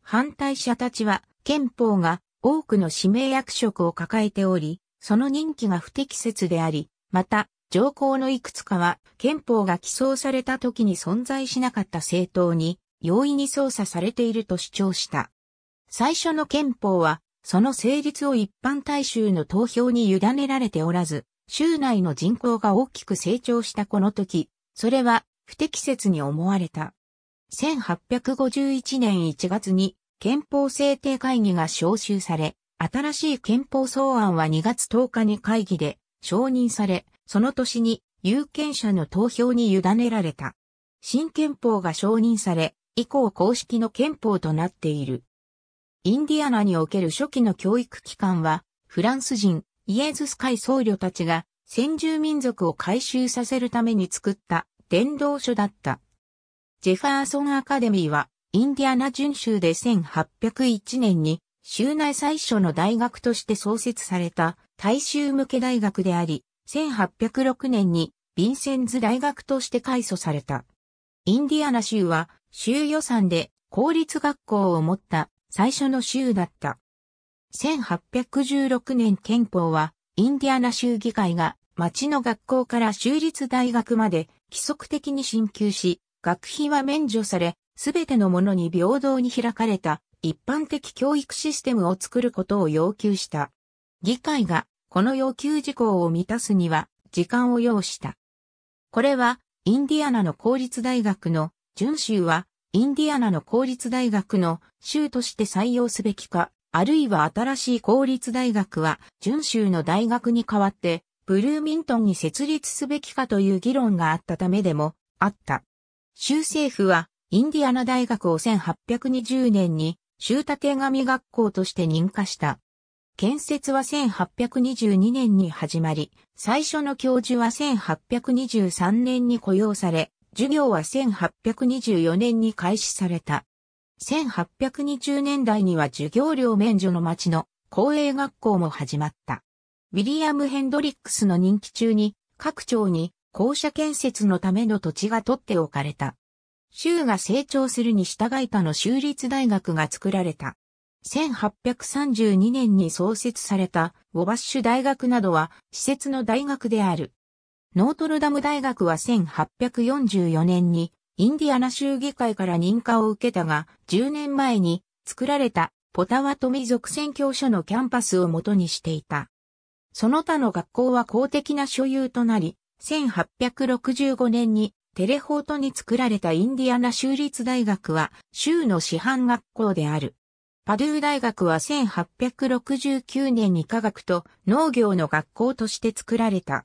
反対者たちは憲法が多くの指名役職を抱えており、その任期が不適切であり、また、条項のいくつかは憲法が起草された時に存在しなかった政党に容易に操作されていると主張した。最初の憲法は、その成立を一般大衆の投票に委ねられておらず、州内の人口が大きく成長したこの時、それは不適切に思われた。1851年1月に憲法制定会議が召集され、新しい憲法草案は2月10日に会議で承認され、その年に有権者の投票に委ねられた。新憲法が承認され、以降公式の憲法となっている。インディアナにおける初期の教育機関は、フランス人、イエズス会僧侶たちが先住民族を回収させるために作った伝道書だった。ジェファーソンアカデミーはインディアナ巡州で1801年に州内最初の大学として創設された大衆向け大学であり、1806年にヴィンセンズ大学として開祖された。インディアナ州は州予算で公立学校を持った最初の州だった。1816年憲法はインディアナ州議会が町の学校から州立大学まで規則的に進級し、学費は免除され、すべてのものに平等に開かれた一般的教育システムを作ることを要求した。議会がこの要求事項を満たすには時間を要した。これはインディアナの公立大学の準州はインディアナの公立大学の州として採用すべきか、あるいは新しい公立大学は準州の大学に代わってブルーミントンに設立すべきかという議論があったためでもあった。州政府はインディアナ大学を1820年に州立手紙学校として認可した。建設は1822年に始まり、最初の教授は1823年に雇用され、授業は1824年に開始された。1820年代には授業料免除の町の公営学校も始まった。ウィリアム・ヘンドリックスの任期中に各町に校舎建設のための土地が取っておかれた。州が成長するに従いたの州立大学が作られた。1832年に創設されたウォバッシュ大学などは施設の大学である。ノートルダム大学は1844年にインディアナ州議会から認可を受けたが、10年前に作られたポタワトミ族宣教所のキャンパスを元にしていた。その他の学校は公的な所有となり、1865年にテレホートに作られたインディアナ州立大学は州の師範学校である。パドゥー大学は1869年に科学と農業の学校として作られた。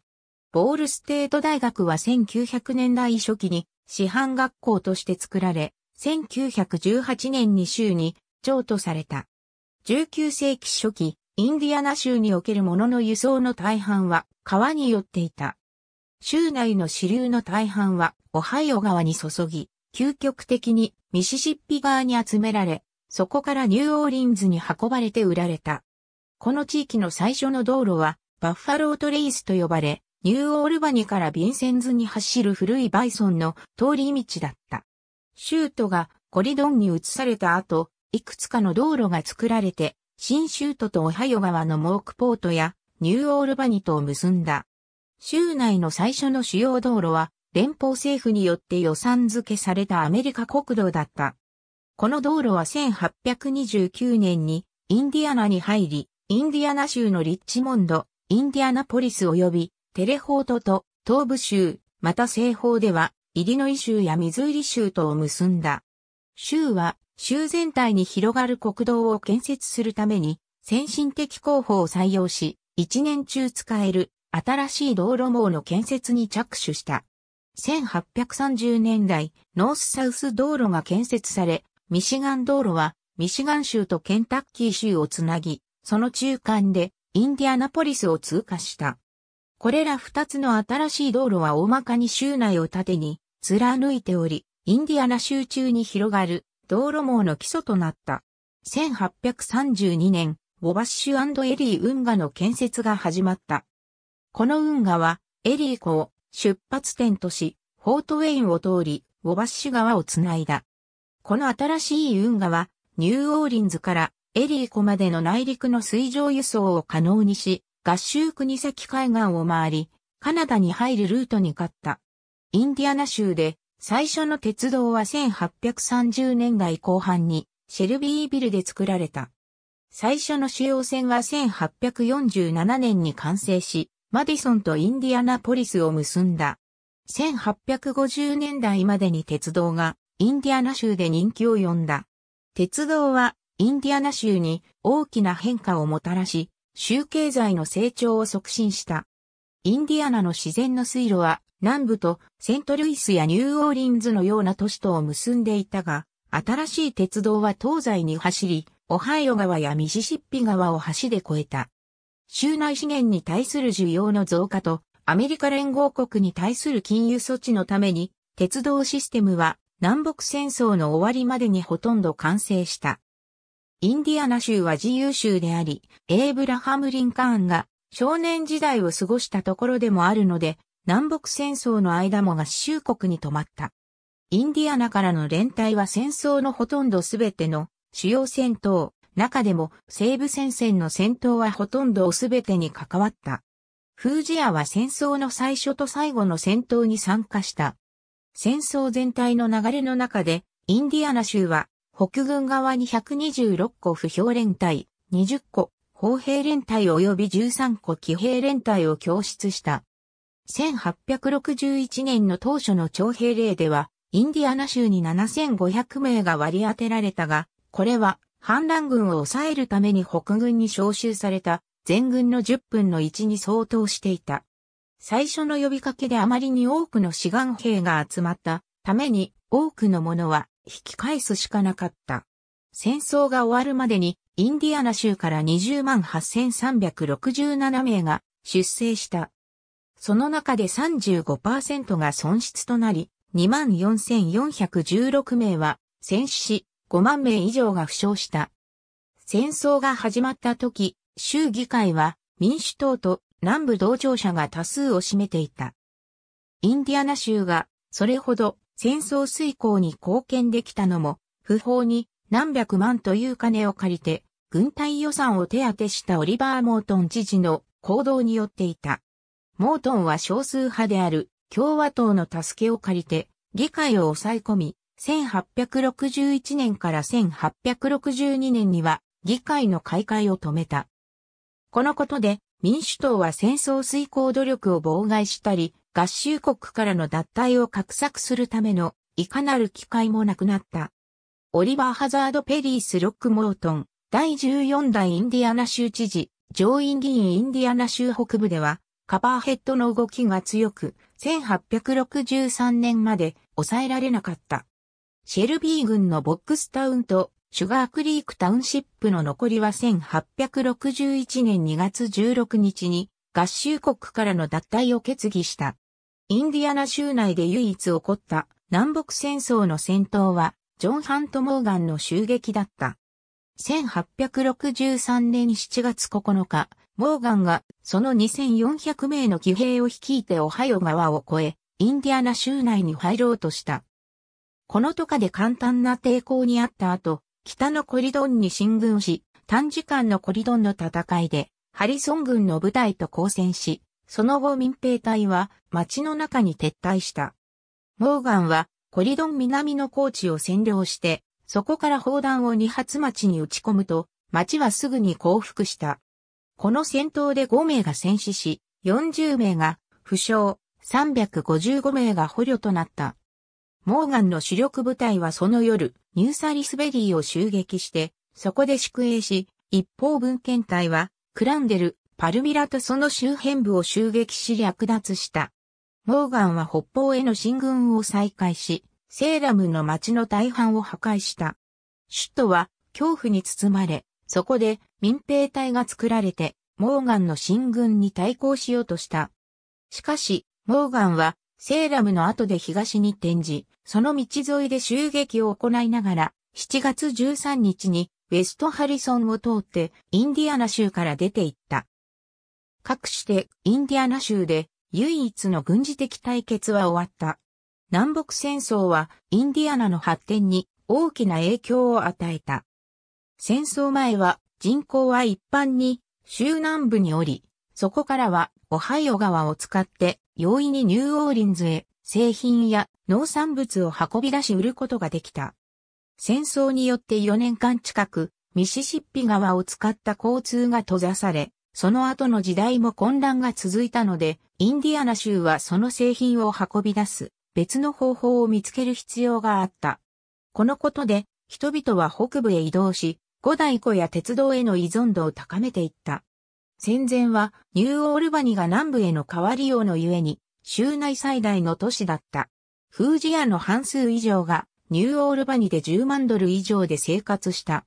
ボールステート大学は1900年代初期に師範学校として作られ、1918年に州に譲渡された。19世紀初期、インディアナ州におけるものの輸送の大半は川によっていた。州内の支流の大半はオハイオ川に注ぎ、究極的にミシシッピ側に集められ、そこからニューオーリンズに運ばれて売られた。この地域の最初の道路はバッファロートレイスと呼ばれ、ニューオールバニからビンセンズに走る古いバイソンの通り道だった。シュートがコリドンに移された後、いくつかの道路が作られて、新シュートとオハイオ川のモークポートやニューオールバニとを結んだ。州内の最初の主要道路は、連邦政府によって予算付けされたアメリカ国道だった。この道路は1829年にインディアナに入り、インディアナ州のリッチモンド、インディアナポリス及びテレフォートと東部州、また西方ではイリノイ州やミズーリ州とを結んだ。州は州全体に広がる国道を建設するために先進的広報を採用し、一年中使える新しい道路網の建設に着手した。1830年代、ノースサウス道路が建設され、ミシガン道路は、ミシガン州とケンタッキー州をつなぎ、その中間で、インディアナポリスを通過した。これら二つの新しい道路は大まかに州内を縦に、貫いており、インディアナ州中に広がる、道路網の基礎となった。1832年、ボバッシュエリー運河の建設が始まった。この運河は、エリー湖を出発点とし、フォートウェインを通り、ウォバッシュ川をつないだ。この新しい運河は、ニューオーリンズからエリー湖までの内陸の水上輸送を可能にし、合衆国先海岸を回り、カナダに入るルートに勝った。インディアナ州で最初の鉄道は1830年代後半にシェルビービルで作られた。最初の主要線は1847年に完成し、マディソンとインディアナポリスを結んだ。1850年代までに鉄道がインディアナ州で人気を呼んだ。鉄道はインディアナ州に大きな変化をもたらし、州経済の成長を促進した。インディアナの自然の水路は南部とセントルイスやニューオーリンズのような都市とを結んでいたが、新しい鉄道は東西に走り、オハイオ川やミシシッピ川を橋で越えた。州内資源に対する需要の増加と、アメリカ連合国に対する禁輸措置のために、鉄道システムは南北戦争の終わりまでにほとんど完成した。インディアナ州は自由州であり、エイブラハム・リンカーンが少年時代を過ごしたところでもあるので、南北戦争の間も合衆国に止まった。インディアナからの連帯は戦争のほとんどすべての主要戦闘、中でも西部戦線の戦闘はほとんど全てに関わった。フージアは戦争の最初と最後の戦闘に参加した。戦争全体の流れの中で、インディアナ州は北軍側に126個不評連隊、20個砲兵連隊及び13個騎兵連隊を供出した。1861年の当初の徴兵令では、インディアナ州に7500名が割り当てられたが、これは反乱軍を抑えるために北軍に召集された全軍の10分の1に相当していた。最初の呼びかけであまりに多くの志願兵が集まったために多くの者は引き返すしかなかった。戦争が終わるまでにインディアナ州から208,367名が出征した。その中で35%が損失となり、24,416名は戦死し、5万名以上が負傷した。戦争が始まった時、州議会は民主党と南部同調者が多数を占めていた。インディアナ州がそれほど戦争遂行に貢献できたのも、不法に何百万という金を借りて、軍隊予算を手当てしたオリバー・モートン知事の行動によっていた。モートンは少数派である共和党の助けを借りて議会を抑え込み、1861年から1862年には議会の開会を止めた。このことで民主党は戦争遂行努力を妨害したり、合衆国からの脱退を画策するためのいかなる機会もなくなった。オリバー・ハザード・ペリース・ロック・モートン、第14代インディアナ州知事、上院議員インディアナ州北部では、カバーヘッドの動きが強く、1863年まで抑えられなかった。シェルビー郡のボックスタウンとシュガークリークタウンシップの残りは1861年2月16日に合衆国からの脱退を決議した。インディアナ州内で唯一起こった南北戦争の戦闘はジョン・ハント・モーガンの襲撃だった。1863年7月9日、モーガンがその2400名の騎兵を率いてオハイオ川を越え、インディアナ州内に入ろうとした。このと下で簡単な抵抗にあった後、北のコリドンに進軍し、短時間のコリドンの戦いで、ハリソン軍の部隊と交戦し、その後民兵隊は町の中に撤退した。モーガンはコリドン南の高地を占領して、そこから砲弾を二発町に打ち込むと、町はすぐに降伏した。この戦闘で5名が戦死し、40名が負傷、355名が捕虜となった。モーガンの主力部隊はその夜、ニューサリスベリーを襲撃して、そこで宿営し、一方文献隊は、クランデル、パルミラとその周辺部を襲撃し略奪した。モーガンは北方への進軍を再開し、セーラムの町の大半を破壊した。首都は恐怖に包まれ、そこで民兵隊が作られて、モーガンの進軍に対抗しようとした。しかし、モーガンはセーラムの後で東に転じ、その道沿いで襲撃を行いながら、7月13日にウェストハリソンを通ってインディアナ州から出て行った。かくしてインディアナ州で唯一の軍事的対決は終わった。南北戦争はインディアナの発展に大きな影響を与えた。戦争前は人口は一般に州南部におり、そこからはオハイオ川を使って容易にニューオーリンズへ製品や農産物を運び出し売ることができた。戦争によって4年間近く、ミシシッピ川を使った交通が閉ざされ、その後の時代も混乱が続いたので、インディアナ州はその製品を運び出す別の方法を見つける必要があった。このことで人々は北部へ移動し、五大湖や鉄道への依存度を高めていった。戦前はニューオールバニが南部への変わりようのゆえに、州内最大の都市だった。フージアの半数以上がニューオールバニで10万ドル以上で生活した。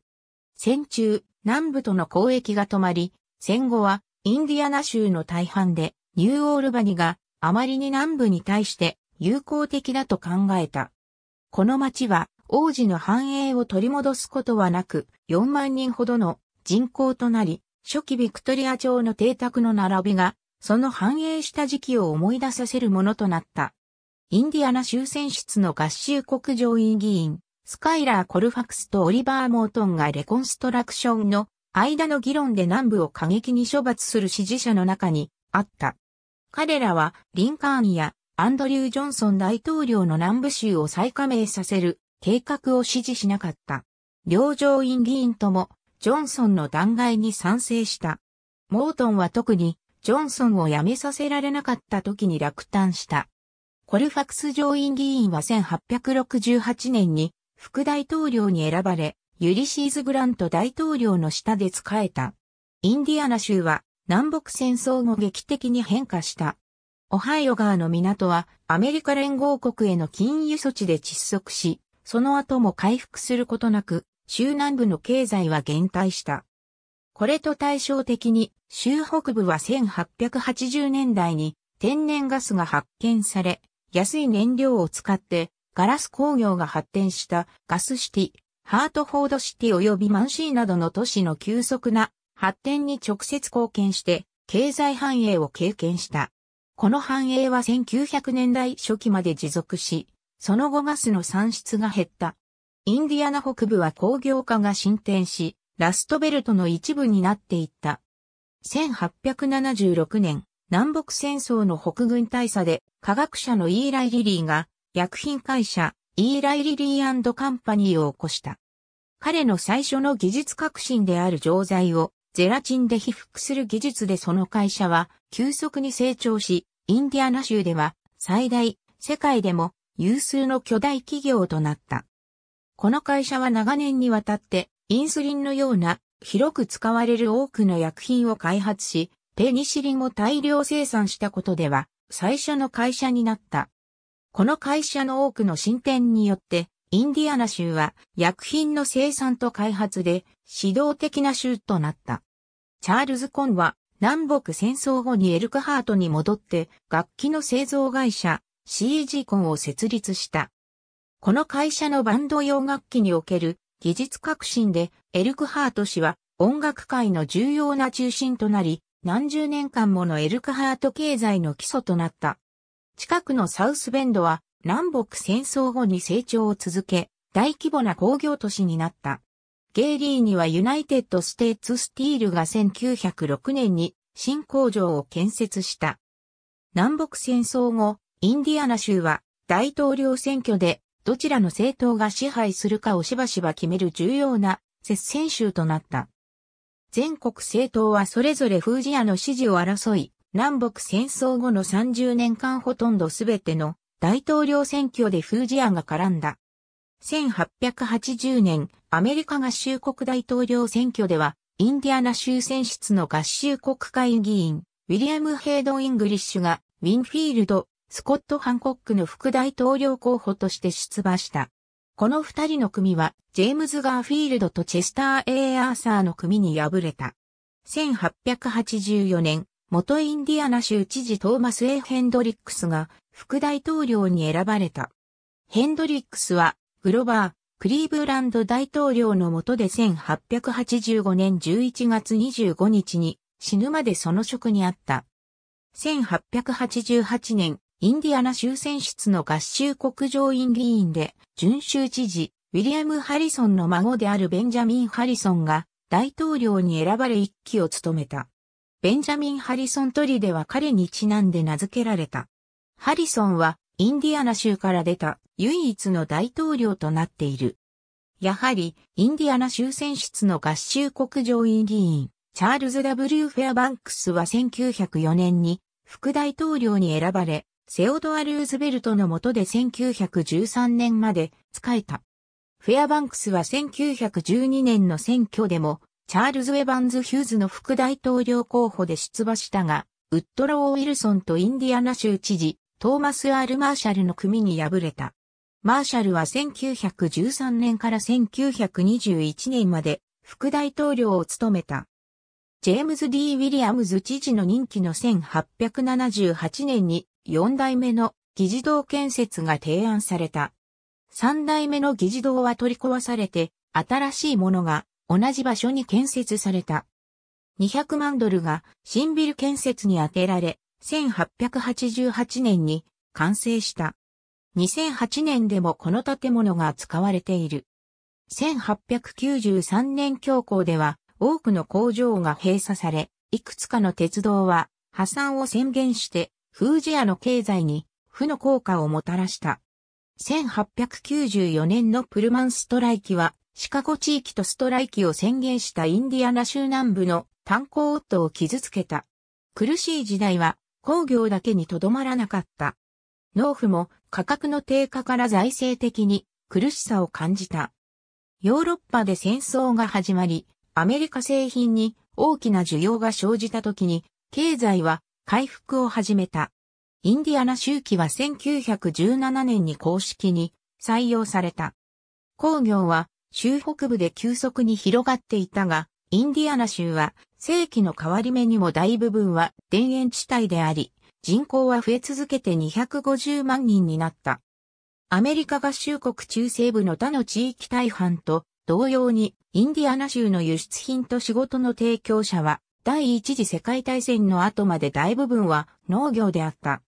戦中、南部との交易が止まり、戦後はインディアナ州の大半でニューオールバニがあまりに南部に対して友好的だと考えた。この町は王子の繁栄を取り戻すことはなく4万人ほどの人口となり初期ビクトリア朝の邸宅の並びが、その繁栄した時期を思い出させるものとなった。インディアナ州選出の合衆国上院議員、スカイラー・コルファクスとオリバー・モートンがレコンストラクションの間の議論で南部を過激に処罰する支持者の中にあった。彼らはリンカーンやアンドリュー・ジョンソン大統領の南部州を再加盟させる計画を支持しなかった。両上院議員ともジョンソンの弾劾に賛成した。モートンは特に、ジョンソンを辞めさせられなかった時に落胆した。コルファクス上院議員は1868年に副大統領に選ばれ、ユリシーズ・グラント大統領の下で仕えた。インディアナ州は南北戦争後劇的に変化した。オハイオ川の港はアメリカ連合国への禁輸措置で窒息し、その後も回復することなく、州南部の経済は減退した。これと対照的に、州北部は1880年代に天然ガスが発見され、安い燃料を使ってガラス工業が発展したガスシティ、ハートフォードシティ及びマンシーなどの都市の急速な発展に直接貢献して経済繁栄を経験した。この繁栄は1900年代初期まで持続し、その後ガスの産出が減った。インディアナ北部は工業化が進展し、ラストベルトの一部になっていった。1876年、南北戦争の北軍大佐で、科学者のイーライ・リリーが、薬品会社、イーライ・リリーカンパニーを起こした。彼の最初の技術革新である錠剤を、ゼラチンで被覆する技術でその会社は、急速に成長し、インディアナ州では、最大、世界でも、有数の巨大企業となった。この会社は長年にわたってインスリンのような広く使われる多くの薬品を開発し、ペニシリンを大量生産したことでは最初の会社になった。この会社の多くの進展によって、インディアナ州は薬品の生産と開発で指導的な州となった。チャールズ・コンは南北戦争後にエルクハートに戻って楽器の製造会社 CG コンを設立した。この会社のバンド用楽器における技術革新でエルクハート氏は音楽界の重要な中心となり、何十年間ものエルクハート経済の基礎となった。近くのサウスベンドは南北戦争後に成長を続け、大規模な工業都市になった。ゲイリーにはユナイテッド・ステーツ・スティールが1906年に新工場を建設した。南北戦争後、インディアナ州は大統領選挙でどちらの政党が支配するかをしばしば決める重要な接戦州となった。全国政党はそれぞれフージアの支持を争い、南北戦争後の30年間ほとんどすべての大統領選挙でフージアが絡んだ。1880年、アメリカ合衆国大統領選挙では、インディアナ州選出の合衆国会議員、ウィリアム・ヘイド・イングリッシュが、ウィンフィールド、スコット・ハンコックの副大統領候補として出馬した。この二人の組は、ジェームズ・ガーフィールドとチェスター・エイ・アーサーの組に敗れた。1884年、元インディアナ州知事トーマス・エヘンドリックスが副大統領に選ばれた。ヘンドリックスは、グロバー、クリーブランド大統領の下で1885年11月25日に死ぬまでその職にあった。1888年、インディアナ州選出の合衆国上院議員で、準州知事、ウィリアム・ハリソンの孫であるベンジャミン・ハリソンが大統領に選ばれ一期を務めた。ベンジャミン・ハリソントリでは彼にちなんで名付けられた。ハリソンはインディアナ州から出た唯一の大統領となっている。やはり、インディアナ州選出の合衆国上院議員、チャールズ・ W・ フェアバンクスは1904年に副大統領に選ばれ、セオドア・ルーズベルトの下で1913年まで仕えた。フェアバンクスは1912年の選挙でも、チャールズ・ウェバンズ・ヒューズの副大統領候補で出馬したが、ウッドロー・ウィルソンとインディアナ州知事、トーマス・アール・マーシャルの組に敗れた。マーシャルは1913年から1921年まで副大統領を務めた。ジェームズ・ D・ ウィリアムズ知事の任期の1878年に4代目の議事堂建設が提案された。3代目の議事堂は取り壊されて、新しいものが同じ場所に建設された。200万ドルが新ビル建設に充てられ、1888年に完成した。2008年でもこの建物が使われている。1893年教皇では多くの工場が閉鎖され、いくつかの鉄道は破産を宣言してフージアの経済に負の効果をもたらした。1894年のプルマンストライキは、シカゴ地域とストライキを宣言したインディアナ州南部の炭鉱夫を傷つけた。苦しい時代は工業だけにとどまらなかった。農夫も価格の低下から財政的に苦しさを感じた。ヨーロッパで戦争が始まり、アメリカ製品に大きな需要が生じた時に、経済は回復を始めた。インディアナ州旗は1917年に公式に採用された。工業は州北部で急速に広がっていたが、インディアナ州は世紀の変わり目にも大部分は田園地帯であり、人口は増え続けて250万人になった。アメリカ合衆国中西部の他の地域大半と同様にインディアナ州の輸出品と仕事の提供者は第一次世界大戦の後まで大部分は農業であった。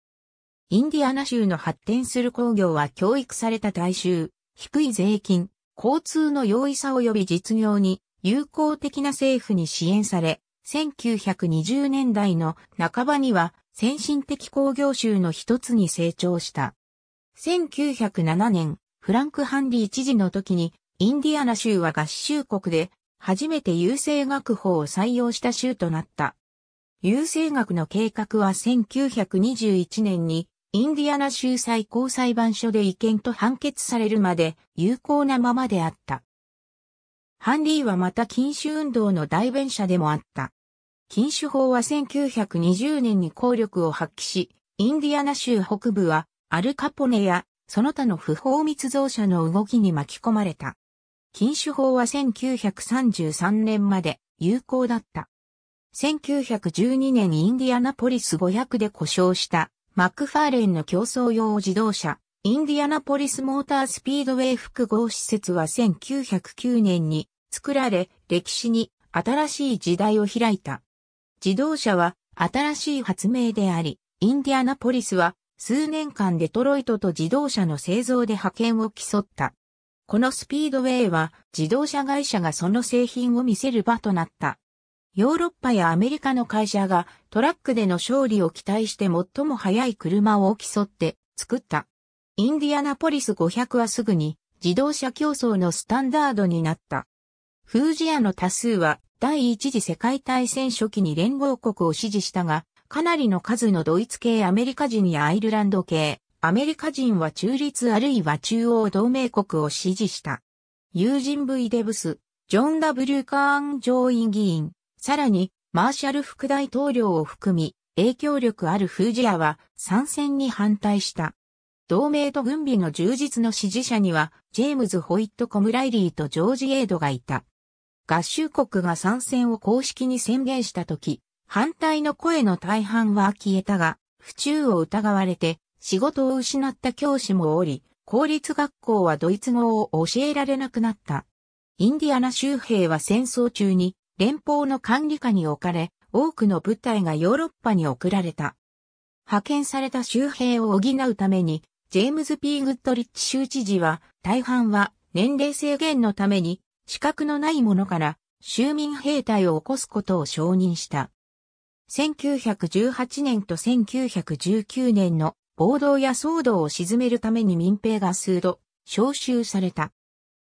インディアナ州の発展する工業は教育された大衆、低い税金、交通の容易さ及び実業に友好的な政府に支援され、1920年代の半ばには先進的工業州の一つに成長した。1907年、フランク・ハンリー知事の時に、インディアナ州は合衆国で初めて優生学法を採用した州となった。優生学の計画は1921年にインディアナ州最高裁判所で違憲と判決されるまで有効なままであった。ハンリーはまた禁酒運動の代弁者でもあった。禁酒法は1920年に効力を発揮し、インディアナ州北部はアルカポネやその他の不法密造者の動きに巻き込まれた。禁酒法は1933年まで有効だった。1912年インディアナポリス500で故障したマックファーレンの競争用自動車、インディアナポリスモータースピードウェイ複合施設は1909年に作られ、歴史に新しい時代を開いた。自動車は新しい発明であり、インディアナポリスは数年間デトロイトと自動車の製造で派遣を競った。このスピードウェイは自動車会社がその製品を見せる場となった。ヨーロッパやアメリカの会社がトラックでの勝利を期待して最も速い車を競って作った。インディアナポリス500はすぐに自動車競争のスタンダードになった。フージアの多数は第一次世界大戦初期に連合国を支持したが、かなりの数のドイツ系アメリカ人やアイルランド系、アメリカ人は中立あるいは中央同盟国を支持した。友人 V デブス、ジョン・ W・ カーン上院議員、さらにマーシャル副大統領を含み、影響力あるフージアは参戦に反対した。同盟と軍備の充実の支持者には、ジェームズ・ホイット・コムライリーとジョージ・エイドがいた。合衆国が参戦を公式に宣言したとき、反対の声の大半は消えたが、府中を疑われて、仕事を失った教師もおり、公立学校はドイツ語を教えられなくなった。インディアナ州兵は戦争中に連邦の管理下に置かれ、多くの部隊がヨーロッパに送られた。派遣された州兵を補うために、ジェームズ・ピー・グッドリッチ州知事は、大半は年齢制限のために、資格のないものから州民兵隊を起こすことを承認した。1918年と1919年の暴動や騒動を鎮めるために民兵が数度召集された。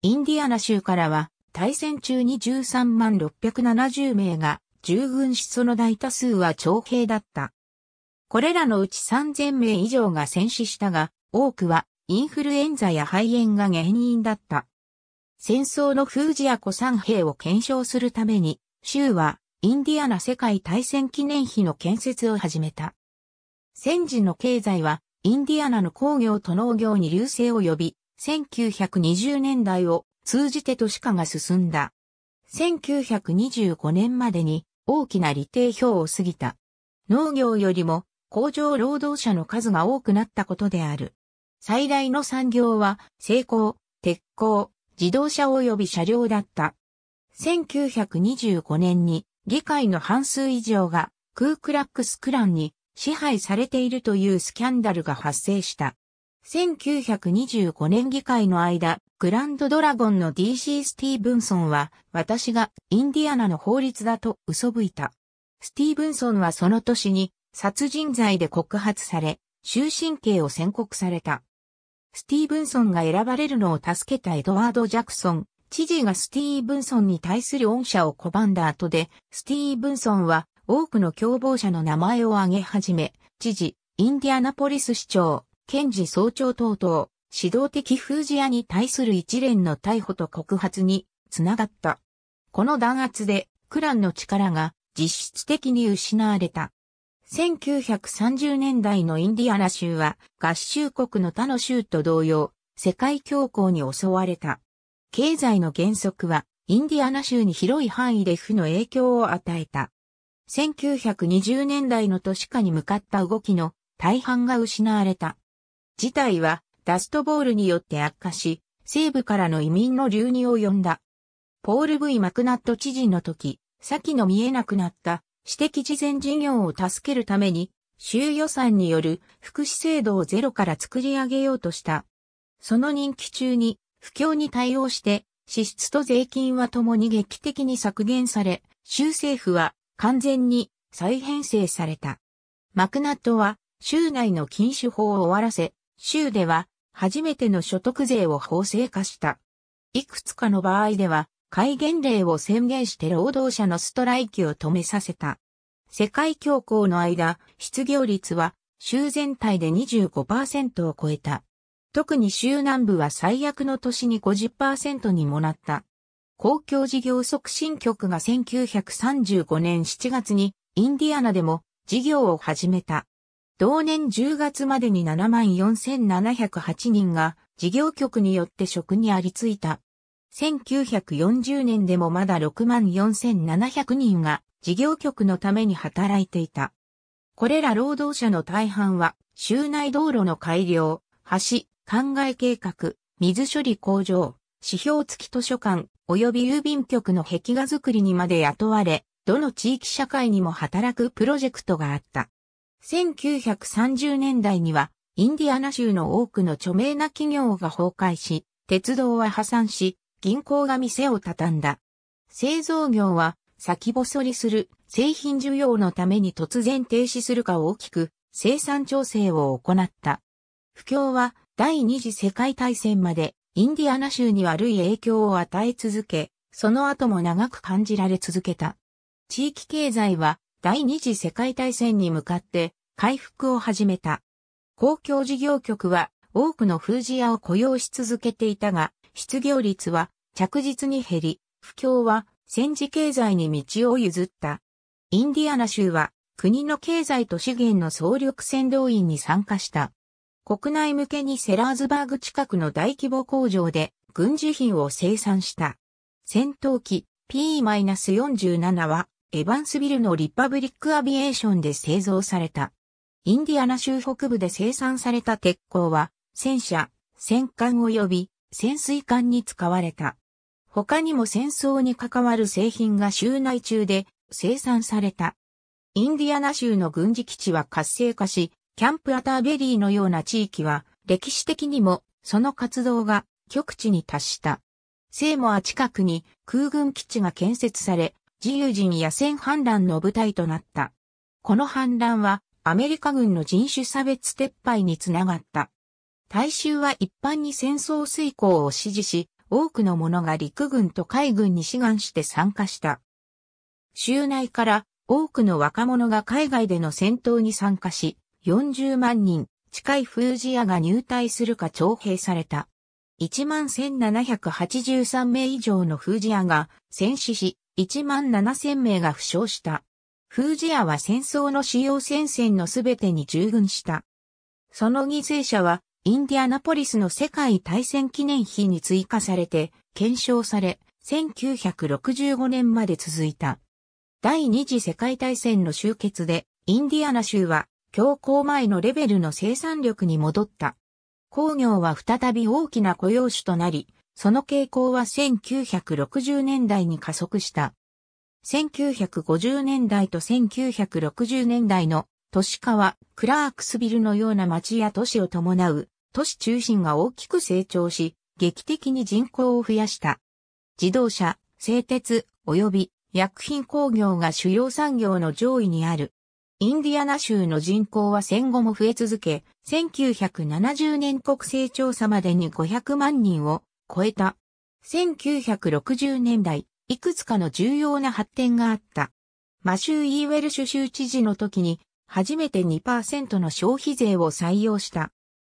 インディアナ州からは対戦中に13万670名が従軍しその大多数は徴兵だった。これらのうち3000名以上が戦死したが、多くはインフルエンザや肺炎が原因だった。戦争の封じや古参兵を検証するために、州はインディアナ世界大戦記念碑の建設を始めた。戦時の経済は、インディアナの工業と農業に流星を呼び、1920年代を通じて都市化が進んだ。1925年までに大きな利定表を過ぎた。農業よりも工場労働者の数が多くなったことである。最大の産業は、製鋼、鉄鋼、自動車及び車両だった。1925年に議会の半数以上がクークラックスクランに支配されているというスキャンダルが発生した。1925年議会の間、グランドドラゴンの DC スティーブンソンは、私がインディアナの法律だと嘘吹いた。スティーブンソンはその年に殺人罪で告発され、終身刑を宣告された。スティーブンソンが選ばれるのを助けたエドワード・ジャクソン、知事がスティーブンソンに対する恩赦を拒んだ後で、スティーブンソンは多くの共謀者の名前を挙げ始め、知事、インディアナポリス市長、検事総長等々、指導的フージアに対する一連の逮捕と告発につながった。この弾圧で、クランの力が実質的に失われた。1930年代のインディアナ州は合衆国の他の州と同様、世界恐慌に襲われた。経済の原則はインディアナ州に広い範囲で負の影響を与えた。1920年代の都市化に向かった動きの大半が失われた。事態はダストボールによって悪化し、西部からの移民の流入を呼んだ。ポール・ブイ・マクナット知事の時、先の見えなくなった私的事前事業を助けるために、州予算による福祉制度をゼロから作り上げようとした。その任期中に、不況に対応して、支出と税金はともに劇的に削減され、州政府は完全に再編成された。マクナットは州内の禁酒法を終わらせ、州では初めての所得税を法制化した。いくつかの場合では、戒厳令を宣言して労働者のストライキを止めさせた。世界恐慌の間、失業率は州全体で25%を超えた。特に州南部は最悪の年に50%にもなった。公共事業促進局が1935年7月にインディアナでも事業を始めた。同年10月までに74,708人が事業局によって職にありついた。1940年でもまだ64,700人が事業局のために働いていた。これら労働者の大半は、州内道路の改良、橋、灌漑計画、水処理工場、指標付き図書館及び郵便局の壁画作りにまで雇われ、どの地域社会にも働くプロジェクトがあった。1930年代には、インディアナ州の多くの著名な企業が崩壊し、鉄道は破産し、銀行が店を畳んだ。製造業は先細りする製品需要のために突然停止するか大きく生産調整を行った。不況は第二次世界大戦までインディアナ州に悪い影響を与え続け、その後も長く感じられ続けた。地域経済は第二次世界大戦に向かって回復を始めた。公共事業局は多くの封じ屋を雇用し続けていたが、失業率は着実に減り、不況は戦時経済に道を譲った。インディアナ州は国の経済と資源の総力戦動員に参加した。国内向けにセラーズバーグ近くの大規模工場で軍事品を生産した。戦闘機 P-47 はエヴァンスビルのリパブリックアビエーションで製造された。インディアナ州北部で生産された鉄鋼は戦車、戦艦及び潜水艦に使われた。他にも戦争に関わる製品が州内中で生産された。インディアナ州の軍事基地は活性化し、キャンプアターベリーのような地域は、歴史的にも、その活動が極地に達した。聖母は近くに空軍基地が建設され、自由人野戦反乱の舞台となった。この反乱は、アメリカ軍の人種差別撤廃につながった。大衆は一般に戦争遂行を支持し、多くの者が陸軍と海軍に志願して参加した。州内から多くの若者が海外での戦闘に参加し、40万人近いフージアが入隊するか徴兵された。11,783名以上のフージアが戦死し、17,000名が負傷した。フージアは戦争の使用戦線のすべてに従軍した。その犠牲者は、インディアナポリスの世界大戦記念碑に追加されて、検証され、1965年まで続いた。第二次世界大戦の終結で、インディアナ州は強行前のレベルの生産力に戻った。工業は再び大きな雇用種となり、その傾向は1960年代に加速した。1950年代と1960年代の都市化はクラークスビルのような町や都市を伴う都市中心が大きく成長し、劇的に人口を増やした。自動車、製鉄、及び薬品工業が主要産業の上位にある。インディアナ州の人口は戦後も増え続け、1970年国勢調査までに500万人を超えた。1960年代、いくつかの重要な発展があった。マシュー・イーウェルシュ州知事の時に、初めて2%の消費税を採用した。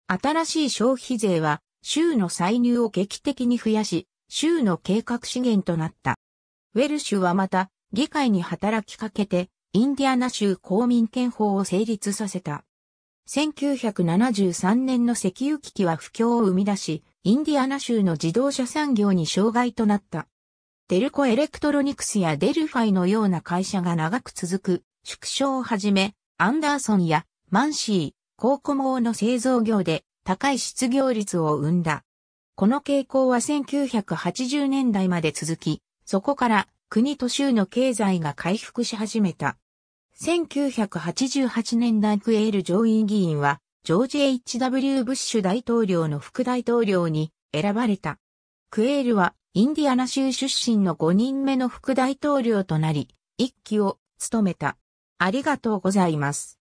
新しい消費税は、州の歳入を劇的に増やし、州の計画資源となった。ウェルシュはまた、議会に働きかけて、インディアナ州公民権法を成立させた。1973年の石油危機は不況を生み出し、インディアナ州の自動車産業に障害となった。デルコエレクトロニクスやデルファイのような会社が長く続く、縮小をはじめ、アンダーソンやマンシー、コーコモーの製造業で高い失業率を生んだ。この傾向は1980年代まで続き、そこから国と州の経済が回復し始めた。1988年代、クエール上院議員は、ジョージ・ H.W. ブッシュ大統領の副大統領に選ばれた。クエールは、インディアナ州出身の5人目の副大統領となり、一期を務めた。ありがとうございます。